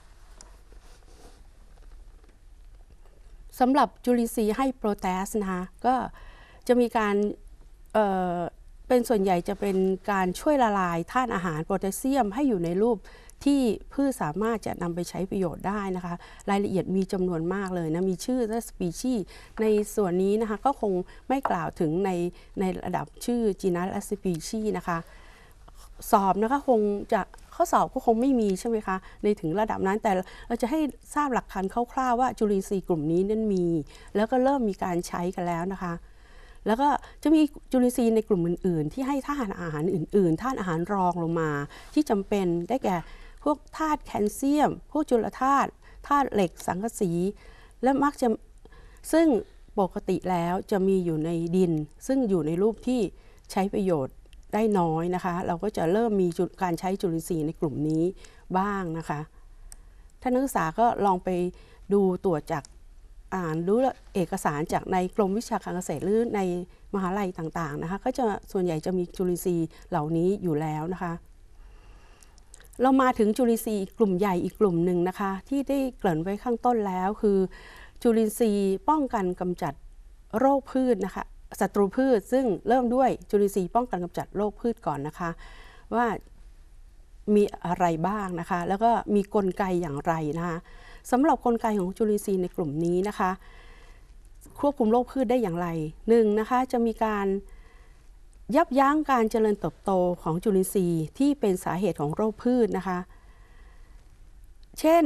สำหรับจุลินทรีย์ให้โปรแตสนะคะก็จะมีการเป็นส่วนใหญ่จะเป็นการช่วยละลายธาตุอาหารโพแทสเซียมให้อยู่ในรูปที่พืชสามารถจะนำไปใช้ประโยชน์ได้นะคะ รายละเอียดมีจำนวนมากเลยนะ มีชื่อและสปีชีในส่วนนี้นะคะก็คงไม่กล่าวถึงในในระดับชื่อจีนัสและสปีชีนะคะสอบนะคะคงจะข้อสอบก็คงไม่มีใช่ไหมคะ ในถึงระดับนั้นแต่เราจะให้ทราบหลักการคร่าวๆว่าจุลินทรีย์กลุ่มนี้นั้นมี แล้วก็เริ่มมีการใช้กันแล้วนะคะแล้วก็จะมีจุลินทรีย์ในกลุ่มอื่นๆ ที่ให้ธาตุอาหารอื่นๆธาตุอาหารรองลงมา ที่จำเป็นได้แก่พวกธาตุแคลเซียม พวกจุลธาตุ ธาตุเหล็กสังกะสี และมักจะซึ่งปกติแล้วจะมีอยู่ในดิน ซึ่งอยู่ในรูปที่ใช้ประโยชน์ได้น้อยนะคะ เราก็จะเริ่มมีการใช้จุลินทรีย์ในกลุ่มนี้บ้างนะคะท่านนักศึกษาก็ลองไปดูตรวจจากอ่านรู้เอกสารจากในกรมวิชาการเกษตรหรือในมหาลัยต่างๆนะคะก็จะส่วนใหญ่จะมีจุลินทรีย์เหล่านี้อยู่แล้วนะคะ เรามาถึงจุลินทรีย์กลุ่มใหญ่อีกกลุ่มหนึ่งนะคะ ที่ได้เกริ่นไว้ข้างต้นแล้วคือ จุลินทรีย์ป้องกันกำจัดโรคพืชนะคะศัตรูพืช ซึ่งเริ่มด้วยจุลินทรีย์ป้องกันกำจัดโรคพืชก่อนนะคะ ว่ามีอะไรบ้างนะคะ แล้วก็มีกลไกอย่างไรนะคะสำหรับกลไกของจุลินทรีย์ในกลุ่มนี้นะคะ ควบคุมโรคพืชได้อย่างไรหนึ่งนะคะจะมีการยับยั้งการเจริญเติบโตของจุลินทรีย์ที่เป็นสาเหตุของโรคพืชนะคะ เช่น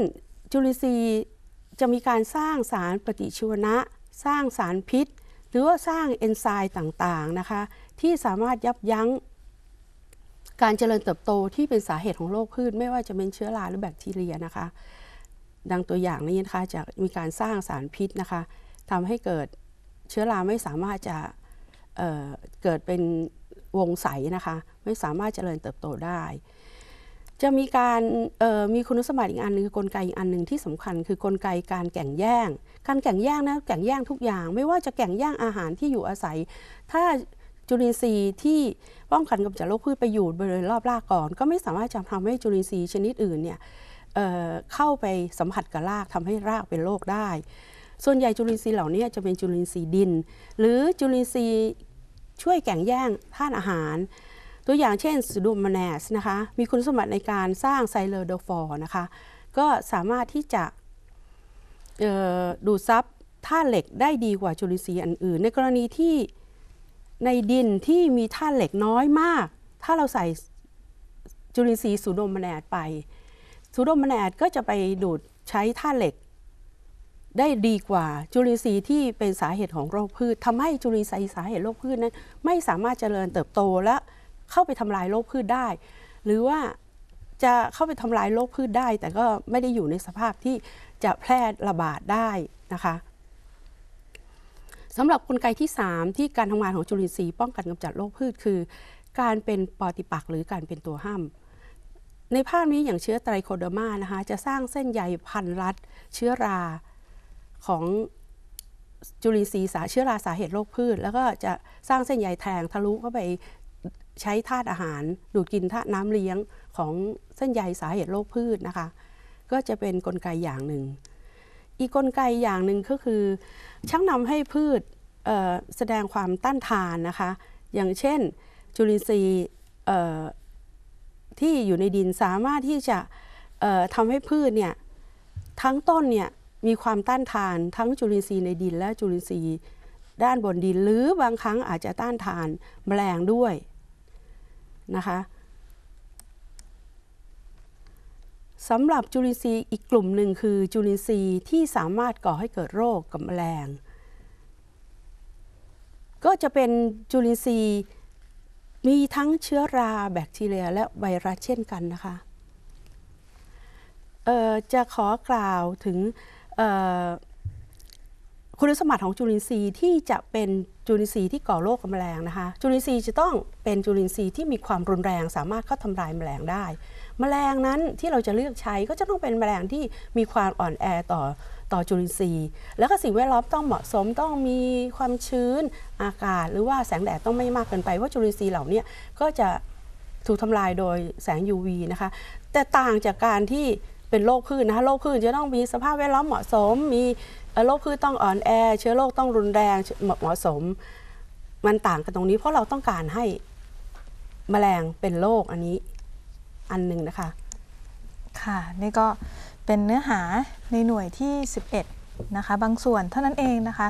จุลินทรีย์จะมีการสร้างสารปฏิชีวนะ สร้างสารพิษ หรือว่าสร้างเอนไซม์ต่างๆนะคะที่สามารถยับยั้งการเจริญเติบโตที่เป็นสาเหตุของโรคพืช ไม่ว่าจะเป็นเชื้อราหรือแบคทีเรียนะคะดังตัวอย่างนี้นะคะจะมีการสร้างสารพิษนะคะทำให้เกิดเชื้อราไม่สามารถจะเเกิดเป็นวงใสนะคะไม่สามารถเจริญเติบโตได้ จะมีการมีคุณสมบัติอีกอันหนึ่งกลไกอีกอันหนึ่งที่สำคัญคือกลไกการแก่งแย่งการแก่งแย่งนะแก่งแย่งทุกอย่าง ไม่ว่าจะแก่งแย่งอาหารที่อยู่อาศัย ถ้าจุลินทรีย์ที่ป้องกันกับจะโรคพืชไปอยู่บริเวณรอบรากก่อนก็ไม่สามารถจะทำให้จุลินทรีย์ชนิดอื่นเนี่ยเเข้าไปสัมผัสกับรากทำให้รากเป็นโรคได้ ส่วนใหญ่จุลินทรีย์เหล่านี้จะเป็นจุลินทรีย์ดิน หรือจุลินทรีย์ช่วยแก่งแย่งธาตุอาหาร ตัวอย่างเช่นซูดูมแนสนะคะมีคุณสมบัติในการสร้างไซเลอร์โดฟอร์นะคะก็สามารถที่จะดูดซับธาตุเหล็กได้ดีกว่าจุลินทรีย์อื่นๆในกรณีที่ในดินที่มีธาตุเหล็กน้อยมาก ถ้าเราใส่จุลินทรีย์สูดมแนสไปซูโดอมแนดก็จะไปดูดใช้ธาตุเหล็กได้ดีกว่าจุลินทรีย์ที่เป็นสาเหตุของโรคพืช ทำให้จุลินทรีย์สาเหตุโรคพืชนั้นไม่สามารถเจริญเติบโตและเข้าไปทำลายโรคพืชได้ หรือว่าจะเข้าไปทำลายโรคพืชได้ แต่ก็ไม่ได้อยู่ในสภาพที่จะแพร่ระบาดได้นะคะสำหรับกลไกที่ 3 ที่การทำงานของจุลินทรีย์ป้องกันกำจัดโรคพืช คือ การเป็นปฏิปักษ์หรือการเป็นตัวห้ามในภาพนี้อย่างเชื้อไตรโคเดอร์มานะคะจะสร้างเส้นใยพันรัดเชื้อราของจุลินทรีย์สาเชื้อราสาเหตุโรคพืช แล้วก็จะสร้างเส้นใยแทงทะลุเข้าไปใช้ธาตุอาหาร ดูดกินธาตุน้ำเลี้ยงของเส้นใยสาเหตุโรคพืชนะคะก็จะเป็นนกลไกอย่างหนึ่งอีกกลไกอย่างหนึ่งก็คือชักนำให้พืชแสดงความต้านทานนะคะอย่างเช่นจุลินทรีย์ที่อยู่ในดินสามารถที่จะทำให้พืชเนี่ยทั้งต้นเนี่ยมีความต้านทานทั้งจุลินทรีย์ในดินและจุลินทรีย์ด้านบนดินหรือบางครั้งอาจจะต้านทานแมลงด้วยนะคะสำหรับจุลินทรีย์อีกกลุ่มหนึ่งคือจุลินทรีย์ที่สามารถก่อให้เกิดโรคกับแมลงก็จะเป็นจุลินทรีย์มีทั้งเชื้อราแบคทีเรียและไวรัสเช่นกันนะคะจะขอกล่าวถึงคุณสมบัติของจุลินทรีย์ที่จะเป็นจุลินทรีย์ที่ก่อโรคแมลงนะคะจุลินทรีย์จะต้องเป็นจุลินทรีย์ที่มีความรุนแรงสามารถเข้าทำลายแมลงได้ แมลงนั้นที่เราจะเลือกใช้ก็จะต้องเป็นแมลงที่มีความอ่อนแอต่อต่อจุลินทรีย์แล้วก็สิ่งแวดล้อมต้องเหมาะสมต้องมีความชื้นอากาศ หรือว่าแสงแดดต้องไม่มากเกินไปว่าจุลินทรีย์เหล่านี้ก็จะถูกทำลายโดยแสง UV นะคะแต่ต่างจากการที่เป็นโรคพืชนะคะโรคพืชจะต้องมีสภาพแวดล้อมเหมาะสม มีโรคพืชต้องอ่อนแอเชื้อโรคต้องรุนแรง เหมาะสมมันต่างกันตรงนี้ เพราะเราต้องการให้มแมลงเป็นโรคอันนี้อันหนึ่งนะคะค่ะนี่ก็เป็นเนื้อหาในหน่วยที่ 11นะคะบางส่วนเท่านั้นเองนะคะ